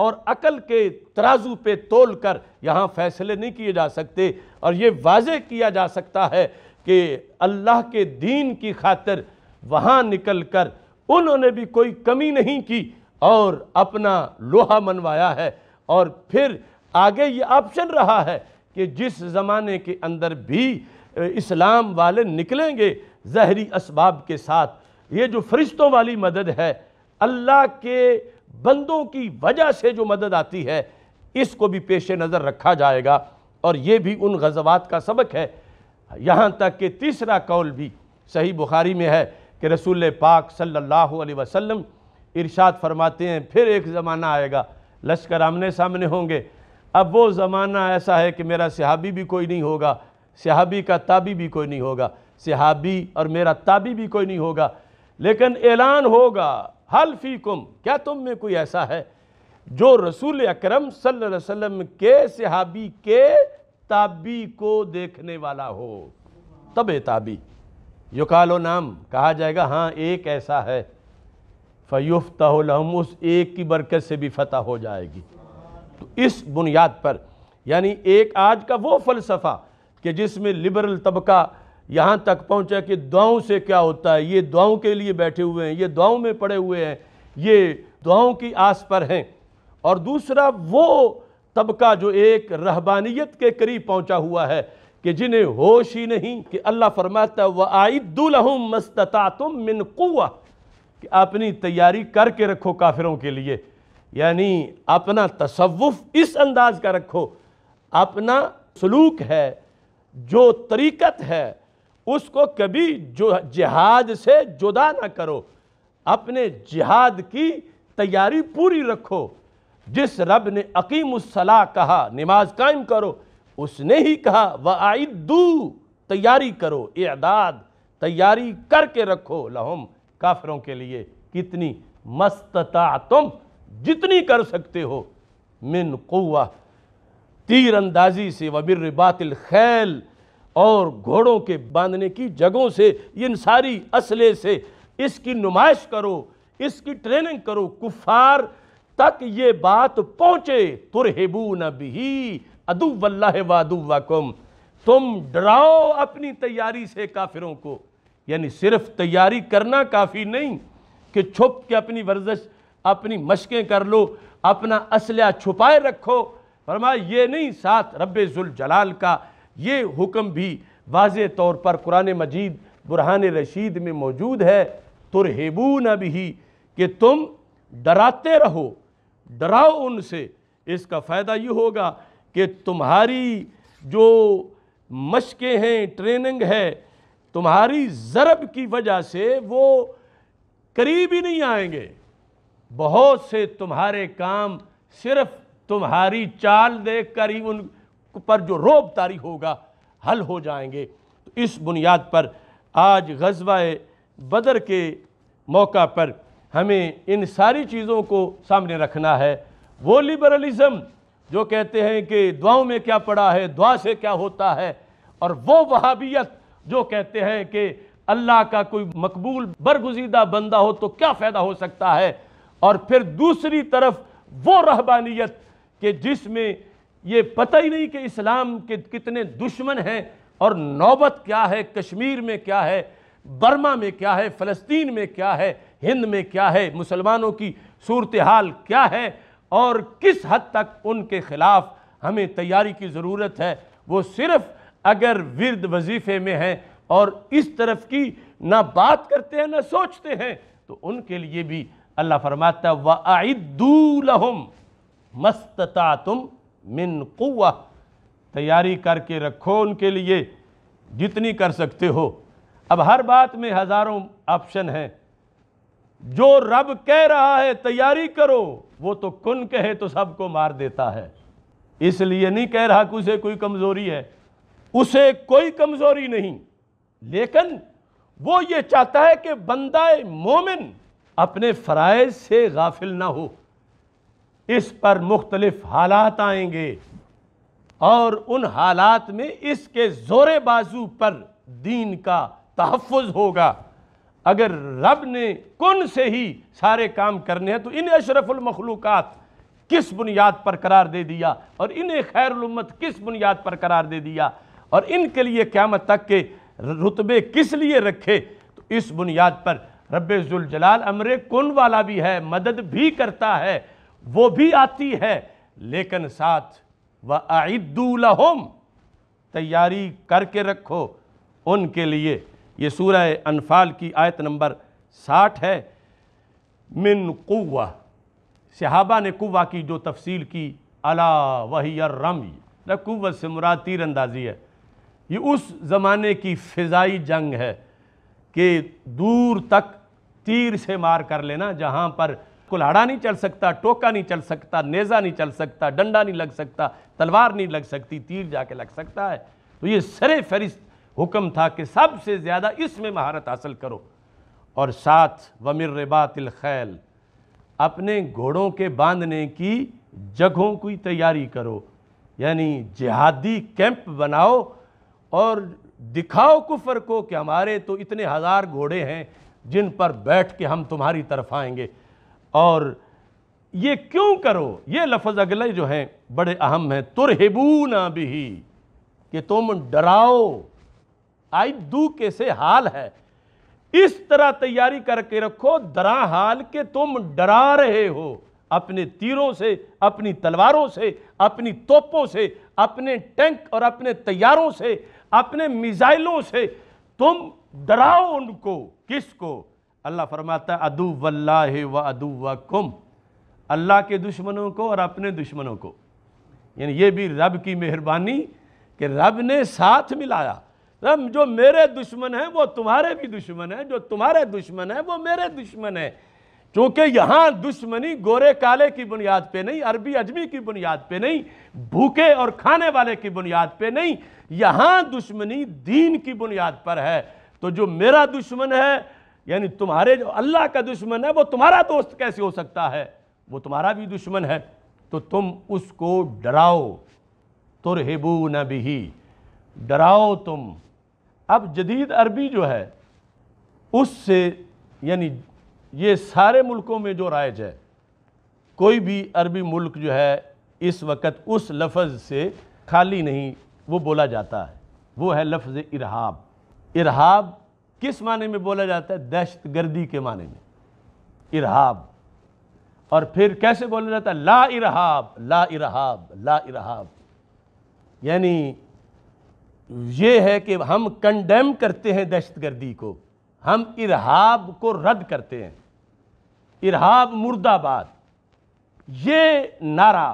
और अकल के तराजू पे तोल कर यहाँ फैसले नहीं किए जा सकते और ये वाजे किया जा सकता है कि अल्लाह के दीन की खातर वहाँ निकल कर उन्होंने भी कोई कमी नहीं की और अपना लोहा मनवाया है और फिर आगे ये ऑप्शन रहा है कि जिस ज़माने के अंदर भी इस्लाम वाले निकलेंगे जहरी इसबाब के साथ ये जो फरिश्तों वाली मदद है अल्लाह के बंदों की वजह से जो मदद आती है इसको भी पेश नज़र रखा जाएगा और ये भी उन गजवात का सबक है यहाँ तक कि तीसरा कौल भी सही बुखारी में है कि रसूल पाक सल्लल्लाहु अलैहि वसल्लम इरशाद फरमाते हैं फिर एक ज़माना आएगा लश्कर आमने सामने होंगे अब वो ज़माना ऐसा है कि मेरा सिहाबी भी कोई नहीं होगा सहाबी का ताबी भी कोई नहीं होगा सिहाबी और मेरा ताबी भी कोई नहीं होगा लेकिन ऐलान होगा हल फी कुम क्या तुम में कोई ऐसा है जो रसूल अक्रम सल्लम के सिहाबी के ताबी को देखने वाला हो तब ताबी युकालो नाम कहा जाएगा हाँ एक ऐसा है फ़युफ़तम उस एक की बरकत से भी फतह हो जाएगी तो इस बुनियाद पर यानी एक आज का वो फ़लसफ़ा कि जिसमें लिबरल तबका यहाँ तक पहुँचा कि दुआओं से क्या होता है ये दुआओं के लिए बैठे हुए हैं ये दुआओं में पड़े हुए हैं ये दुआओं की आस पर हैं और दूसरा वो तबका जो एक रहबानियत के करीब पहुँचा हुआ है कि जिन्हें होश ही नहीं कि अल्लाह फरमाता व आईदुलहम मस्तता तुम मिन कुआ कि अपनी तैयारी करके रखो काफिरों के लिए यानी अपना तसवुफ़ इस अंदाज का रखो अपना सलूक है जो तरीक़त है उसको कभी जो जिहाद से जुदा ना करो अपने जिहाद की तैयारी पूरी रखो जिस रब ने अकीमसला कहा नमाज कायम करो उसने ही कहा व आइदू तैयारी करो एदाद तैयारी करके रखो लहम काफिरों के लिए कितनी मस्तता तुम जितनी कर सकते हो मिन कुआ तीरंदाजी से वबिर बातिल खैल और घोड़ों के बांधने की जगहों से इन सारी असले से इसकी नुमाइश करो इसकी ट्रेनिंग करो कुफार तक ये बात पहुँचे तुरहबू न वल्ला अदुवल्ला वादुवाकुम तुम डराओ अपनी तैयारी से काफिरों को यानी सिर्फ तैयारी करना काफ़ी नहीं कि छुप के अपनी वर्जिश अपनी मशक़ें कर लो अपना असलह छुपाए रखो फरमाए ये नहीं साथ रब जलाल का ये हुक्म भी वाज तौर पर कुरान मजीद बुरहान रशीद में मौजूद है न भी कि तुम डराते रहो डराओ उनसे इसका फ़ायदा ये होगा कि तुम्हारी जो मशक़ें हैं ट्रेनिंग है तुम्हारी ज़रब की वजह से वो करीब ही नहीं आएंगे बहुत से तुम्हारे काम सिर्फ तुम्हारी चाल देख कर ही उन पर जो रोब तारी होगा हल हो जाएंगे तो इस बुनियाद पर आज गजबा बदर के मौका पर हमें इन सारी चीज़ों को सामने रखना है वो लिबरलिज़म जो कहते हैं कि दुआओं में क्या पड़ा है दुआ से क्या होता है और वो वहाबियत जो कहते हैं कि अल्लाह का कोई मकबूल बरगुजीदा बंदा हो तो क्या फ़ायदा हो सकता है और फिर दूसरी तरफ वो रहबानियत कि जिसमें ये पता ही नहीं कि इस्लाम के कितने दुश्मन हैं और नौबत क्या है कश्मीर में क्या है बर्मा में क्या है फ़लस्तीन में क्या है हिंद में क्या है मुसलमानों की सूरत हाल क्या है और किस हद तक उनके ख़िलाफ़ हमें तैयारी की ज़रूरत है वो सिर्फ़ अगर विरद वजीफे में हैं और इस तरफ की ना बात करते हैं ना सोचते हैं तो उनके लिए भी अल्लाह फरमाता व आदूलहम मस्तता तुम मिन कुआ तैयारी करके रखो उनके लिए जितनी कर सकते हो अब हर बात में हज़ारों ऑप्शन हैं जो रब कह रहा है तैयारी करो वो तो कुन कहे तो सबको मार देता है इसलिए नहीं कह रहा कि उसे कोई कमज़ोरी है उसे कोई कमज़ोरी नहीं लेकिन वो ये चाहता है कि बंदा मोमिन अपने फ़रज़ से गाफिल ना हो इस पर मुख्तलिफ हालात आएंगे और उन हालात में इसके जोरे बाजू पर दीन का तहफ़ होगा अगर रब ने कन से ही सारे काम करने हैं तो इन अशरफुलमखलूक़ात किस बुनियाद पर करार दे दिया और इन्हें खैरुलम्मत किस बुनियाद पर करार दे दिया और इनके लिए क़्यामत तक के रुतबे किस लिए रखे तो इस बुनियाद पर रब्बुल जलाल अमर कन वाला भी है मदद भी करता है वो भी आती है लेकिन साथ व आदुलहम तैयारी करके रखो उनके लिए ये सूरह अनफाल की आयत नंबर साठ है मिन कुवा सहाबा ने कुवा की जो तफसील की अला वही रमी कुत से मुराद तीर अंदाजी है ये उस ज़माने की फ़िज़ाई जंग है कि दूर तक तीर से मार कर लेना जहाँ पर कुल्हाड़ा नहीं चल सकता टोका नहीं चल सकता नेज़ा नहीं चल सकता डंडा नहीं लग सकता तलवार नहीं लग सकती तीर जाके लग सकता है तो ये सरे फहरिस्त हुक्म था कि सबसे ज़्यादा इसमें महारत हासिल करो और साथ वमिर रिबातिल खैल अपने घोड़ों के बांधने की जगहों की तैयारी करो यानी जिहादी कैंप बनाओ और दिखाओ कुफर को कि हमारे तो इतने हज़ार घोड़े हैं जिन पर बैठ के हम तुम्हारी तरफ आएंगे और ये क्यों करो ये लफ्ज़ अगले जो हैं बड़े अहम हैं तुरहिबू ना भी कि तुम डराओ आई दू कैसे हाल है इस तरह तैयारी करके रखो दरा हाल के तुम डरा रहे हो अपने तीरों से अपनी तलवारों से अपनी तोपों से अपने टैंक और अपने तैयारों से अपने मिज़ाइलों से तुम डराओ उनको किसको अल्लाह फरमाता है अदु वल्ला व अदू व कुम अल्लाह के दुश्मनों को और अपने दुश्मनों को यानी ये भी रब की मेहरबानी कि रब ने साथ मिलाया रब जो मेरे दुश्मन हैं वो तुम्हारे भी दुश्मन हैं जो तुम्हारे दुश्मन हैं वो मेरे दुश्मन हैं क्योंकि यहाँ दुश्मनी गोरे काले की बुनियाद पे नहीं अरबी अजमी की बुनियाद पे नहीं भूखे और खाने वाले की बुनियाद पे नहीं यहां दुश्मनी दीन की बुनियाद पर है तो जो मेरा दुश्मन है यानी तुम्हारे जो अल्लाह का दुश्मन है वो तुम्हारा दोस्त कैसे हो सकता है वो तुम्हारा भी दुश्मन है तो तुम उसको डराओ तुरहिबू न भी डराओ तुम अब जदीद अरबी जो है उससे यानी ये सारे मुल्कों में जो राइज है कोई भी अरबी मुल्क जो है इस वक्त उस लफज से खाली नहीं वो बोला जाता है वो है लफ्ज़ इरहाब इरहाब किस माने में बोला जाता है दहशत गर्दी के माने में इरहाब और फिर कैसे बोला जाता है ला इरहाब ला इरहाब ला इरहाब यानी ये है कि हम कंडेम करते हैं दहशत गर्दी को हम इरहाब को रद्द करते हैं इरहाब मुर्दाबाद ये नारा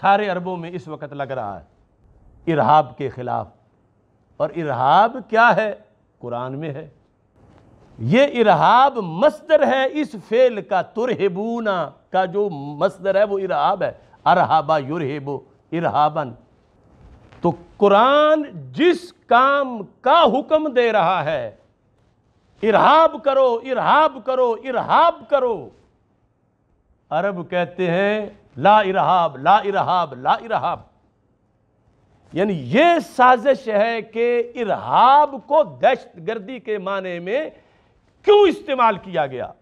सारे अरबों में इस वक्त लग रहा है इरहाब के ख़िलाफ़ और इरहाब क्या है कुरान में है ये इरहाब मस्दर है इस फेल का तुरहबूना का जो मस्दर है वो इरहाब है अरहाबा युरहबो इरहाबन तो कुरान जिस काम का हुक्म दे रहा है इरहाब करो इरहाब करो इरहाब करो अरब कहते हैं ला इरहाब ला इरहाब ला इरहाब यानी ये साजिश है कि इरहाब को दहशत गर्दी के माने में क्यों इस्तेमाल किया गया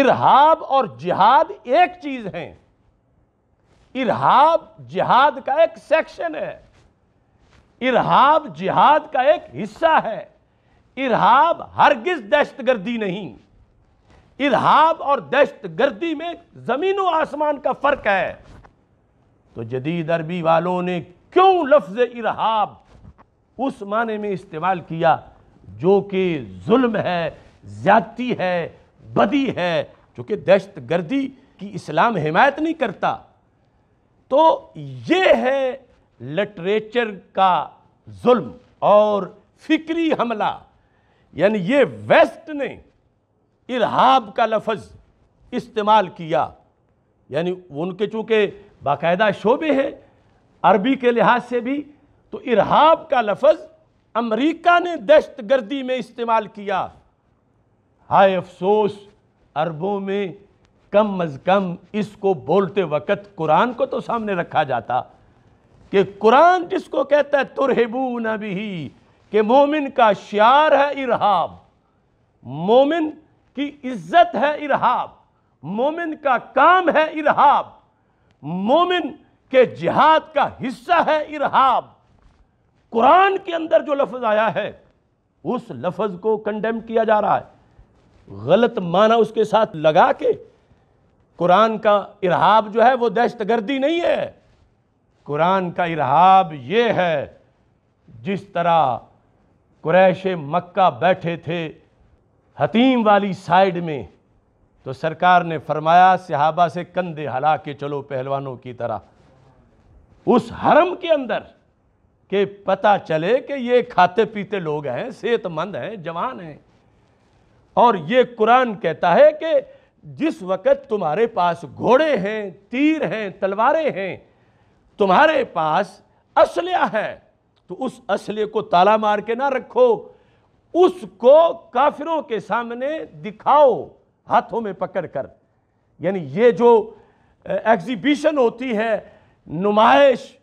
इरहाब और जिहाद एक चीज है इरहाब जिहाद का एक सेक्शन है इरहाब जिहाद का एक हिस्सा है इरहाब हरगिज दहशत गर्दी नहीं इरहाब और दहशत गर्दी में जमीनों आसमान का फर्क है तो जदीद अरबी वालों ने क्यों लफ्ज इरहाब उस माने में इस्तेमाल किया जो कि जुल्म है ज्यादती है बदी है चूंकि दहशत गर्दी की इस्लाम हिमायत नहीं करता तो ये है लिटरेचर का जुल्म और फिक्री हमला यानी ये वेस्ट ने इरहाब का लफज इस्तेमाल किया यानी उनके चूंकि बाकायदा शोबे हैं अरबी के लिहाज से भी तो इरहाब का लफज अमरीका ने दहशत गर्दी में इस्तेमाल किया हाय अफसोस अरबों में कम अज कम इसको बोलते वक़्त कुरान को तो सामने रखा जाता कि कुरान जिसको कहता है तुरहबू नबी कि मोमिन का शार है इरहाब मोमिन की इज्जत है इरहाब मोमिन का काम है इरहाब मोमिन कि जिहाद का हिस्सा है इरहाब कुरान के अंदर जो लफ्ज़ आया है उस लफ्ज़ को कंडेम किया जा रहा है गलत माना उसके साथ लगा के कुरान का इरहाब जो है वो दहशतगर्दी नहीं है कुरान का इरहाब ये है जिस तरह कुरैश मक्का बैठे थे हतीम वाली साइड में तो सरकार ने फरमाया सिहाबा से कंधे हला के चलो पहलवानों की तरह उस हरम के अंदर के पता चले कि ये खाते पीते लोग हैं सेहतमंद हैं जवान हैं और ये कुरान कहता है कि जिस वक़्त तुम्हारे पास घोड़े हैं तीर हैं तलवारें हैं तुम्हारे पास असलिया है तो उस असले को ताला मार के ना रखो उसको काफिरों के सामने दिखाओ हाथों में पकड़ कर यानी ये जो एग्जीबिशन होती है नुमाइश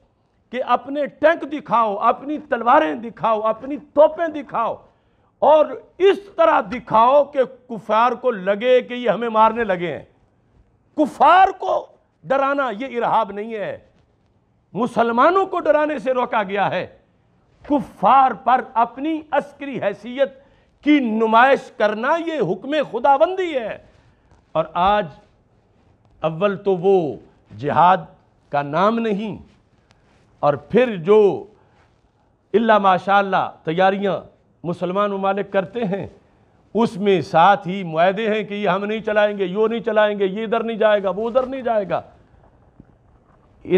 कि अपने टैंक दिखाओ अपनी तलवारें दिखाओ अपनी तोपें दिखाओ और इस तरह दिखाओ कि कुफार को लगे कि ये हमें मारने लगे हैं कुफार को डराना ये इरहाब नहीं है मुसलमानों को डराने से रोका गया है कुफार पर अपनी अस्करी हैसियत की नुमाइश करना ये हुक्म खुदाबंदी है और आज अव्वल तो वो जिहाद का नाम नहीं और फिर जो इल्ला माशाल्लाह तैयारियां मुसलमान ममालिक करते हैं उसमें साथ ही माहदे हैं कि ये हम नहीं चलाएंगे यो नहीं चलाएंगे ये इधर नहीं जाएगा वो उधर नहीं जाएगा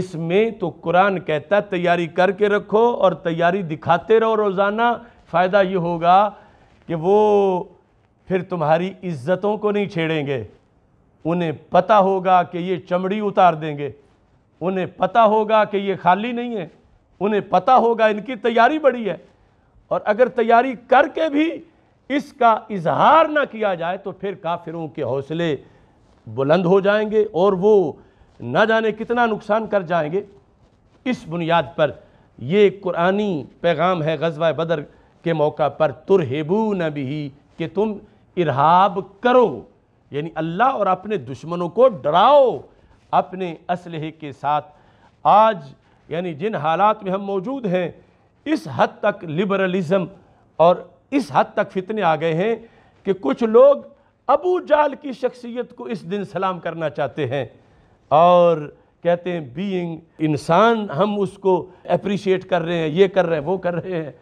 इसमें तो कुरान कहता तैयारी करके रखो और तैयारी दिखाते रहो रोज़ाना फ़ायदा ये होगा कि वो फिर तुम्हारी इज्जतों को नहीं छेड़ेंगे उन्हें पता होगा कि ये चमड़ी उतार देंगे उन्हें पता होगा कि ये खाली नहीं है उन्हें पता होगा इनकी तैयारी बड़ी है और अगर तैयारी करके भी इसका इजहार ना किया जाए तो फिर काफिरों के हौसले बुलंद हो जाएंगे और वो ना जाने कितना नुकसान कर जाएंगे इस बुनियाद पर ये कुरानी पैगाम है गजवा बदर के मौका पर तुरहेबू न भी कि तुम इरहाब करो यानी अल्लाह और अपने दुश्मनों को डराओ अपने असलहे के साथ आज यानी जिन हालात में हम मौजूद हैं इस हद तक लिबरलिज़म और इस हद तक फितने आ गए हैं कि कुछ लोग अबू जाल की शख्सियत को इस दिन सलाम करना चाहते हैं और कहते हैं बीइंग इंसान हम उसको अप्रिशिएट कर रहे हैं ये कर रहे हैं वो कर रहे हैं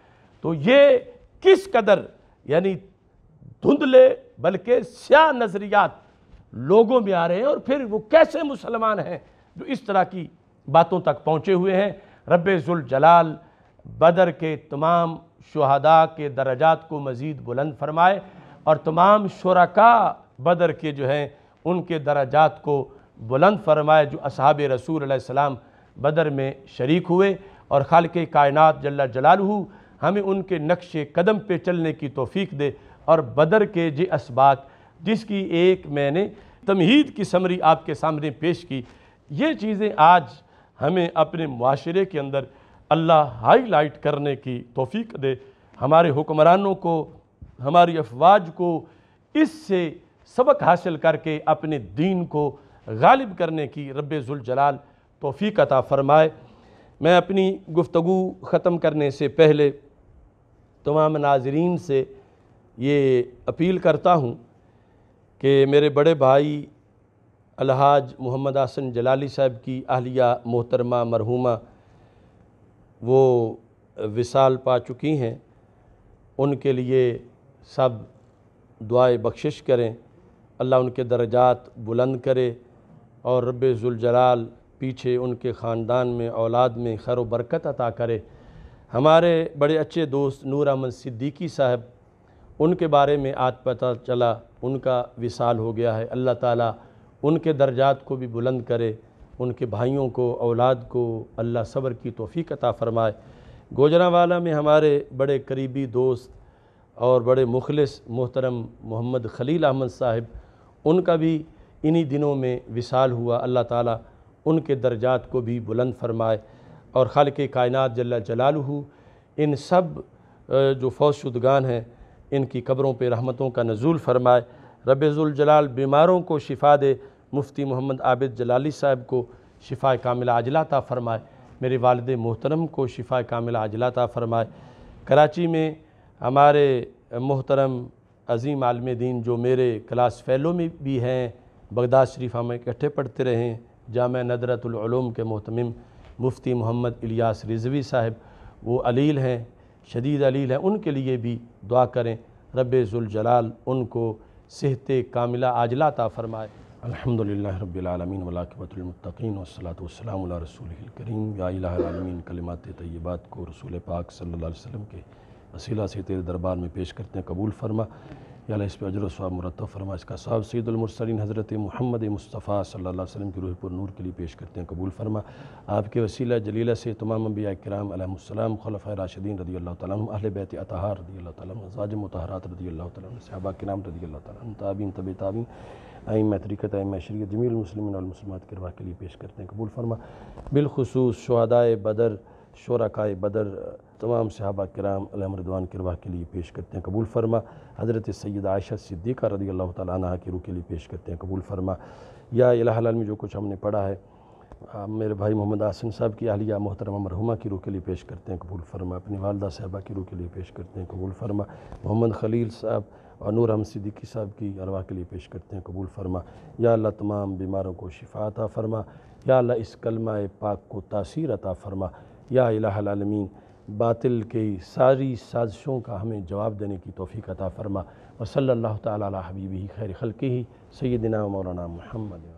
तो ये किस कदर यानी धुंधले बल्कि स्या नज़रियात लोगों में आ रहे हैं और फिर वो कैसे मुसलमान हैं जो इस तरह की बातों तक पहुँचे हुए हैं रब जलाल बदर के तमाम शहदा के दर्जात को मज़ीद बुलंद फरमाए और तमाम शुरा बदर के जो हैं उनके दर्जात को बुलंद फरमाए जो असहाब रसूल सलाम बदर में शरीक हुए और खाल के कायनत जल्ला हु हमें उनके नक्श कदम पे चलने की तोफ़ी दे और बदर के जे इसबाक जिसकी एक मैंने तमहीद की समरी आपके सामने पेश की ये चीज़ें आज हमें अपने माशरे के अंदर अल्लाह हाईलाइट करने की तोफ़ी दे हमारे हुक्मरानों को हमारी अफवाज को इससे सबक हासिल करके अपने दीन को गालिब करने की रबाल तोफ़ी अता फ़रमाए मैं अपनी गुफ्तु ख़त्म करने से पहले तमाम नाजरीन से ये अपील करता हूँ कि मेरे बड़े भाई अलहाज मोहम्मद आसन जलाली साहब की अहलिया मोहतरमा मरहुमा वो विसाल पा चुकी हैं उनके लिए सब दुआएं बख्शिश करें अल्लाह उनके दर्जात बुलंद करे और रब ज़ुलजलाल पीछे उनके ख़ानदान में औलाद में खैर बरकत अता करे हमारे बड़े अच्छे दोस्त नूर अहमद सिद्दीकी साहब उनके बारे में आज पता चला उनका विशाल हो गया है अल्लाह ताला उनके दर्जात को भी बुलंद करे उनके भाइयों को औलाद को अल्लाह सब्र की तोफ़ी अता फ़रमाए गोजरावाला में हमारे बड़े करीबी दोस्त और बड़े मुखलस मोहतरम मोहम्मद खलील अहमद साहब उनका भी इन्हीं दिनों में विशाल हुआ अल्लाह ताला उनके दर्जात को भी बुलंद फरमाए और खाल के कायनत जल्ला जलालहू इन सब जो फ़ौजशुदगान हैं इनकी कब्रों पर रहमतों का नजूल फरमाए रबज़ुलजलाल बीमारों को शिफा दे मुफ्ती मोहम्मद आबिद जलाली साहब को शिफा कामिल अजलाता फ़रमाए मेरे वालद मोहतरम को शिफा कामिल अजलाता फ़रमाए कराची में हमारे मोहतरम अज़ीम आलम दीन जो मेरे क्लास फैलो में भी हैं बगदाद शरीफ हम इकट्ठे पढ़ते रहें जाम नदरतलूम के मोहतम मुफ्ती मोहम्मद इलियास रिजवी साहब वो अलील हैं शदीद अलील है उनके लिए भी दुआ करें रब ज़ुलजलाल उनको सेहत कामिला आजलाता फ़रमाए अलहमदिल्ला रबालमीन वलाकबतमतिन वसलाम रसूल करीम यामीन कलिमात तैयबात को रसूल पाक सल्ला वसलम के वसीला से तेरे दरबार में पेश करते हैं कबूल फरमा या इस पर अजर स्वाब मुरतब फरमा इसका साहब सैदुलमरसलिन हज़रत महमद मुस्तफ़ा सल्ला वसलम की रूह पर नूर के लिए पेश करते हैं कबूल फरमा आपके वसीला जलीला से तमाम अम्बिया कराम अलमसलम खलफ़ राशिदीन रदी अल्लाह तम अहल बैत अतहार रदी अल्लाह तम मतहरा मतहरात रदी अल्लाह तम कराम रदी अल्लाह तम तब ताबीन आईम तरीक़त आइम शरीत जमील मुसलमिन और करवा के लिए पेश करते हैं कबूल फरमा बिलखसूस शहदाय बदर शरकाय बदर तमाम सहाबा कराम अलमरदवान करवा के लिए पेश करते हैं कबूल फरमा हज़रत सैद आयशा सिद्दीक़ा रदी अल्लाह तह की रू के लिए पेश करते हैं कबूल फरमा या इलाहाल में जो कुछ हमने पढ़ा है आ, मेरे भाई मोहम्मद आसन साहब की अहलिया मोहतरमा मरहुमा की रू के लिए पेश करते हैं कबूल फरमा अपनी वालदा साहबा की रू के लिए पेश करते हैं कबूल फरमा मोहम्मद खलील साहब और नूर हम सिद्दीकी साहब की अरवा के लिए पेश करते हैं कबूल फरमा या अल्लाह तमाम बीमारों को शिफा अता फरमा या अल्लाह इस कलमा पाक को तासीर अता फरमा या इलामीन बातिल की सारी साजिशों का हमें जवाब देने की तोफ़ी अता फ़रमा वसल ताली हबीबी खैर खल के ही सैदिना मौलाना महमद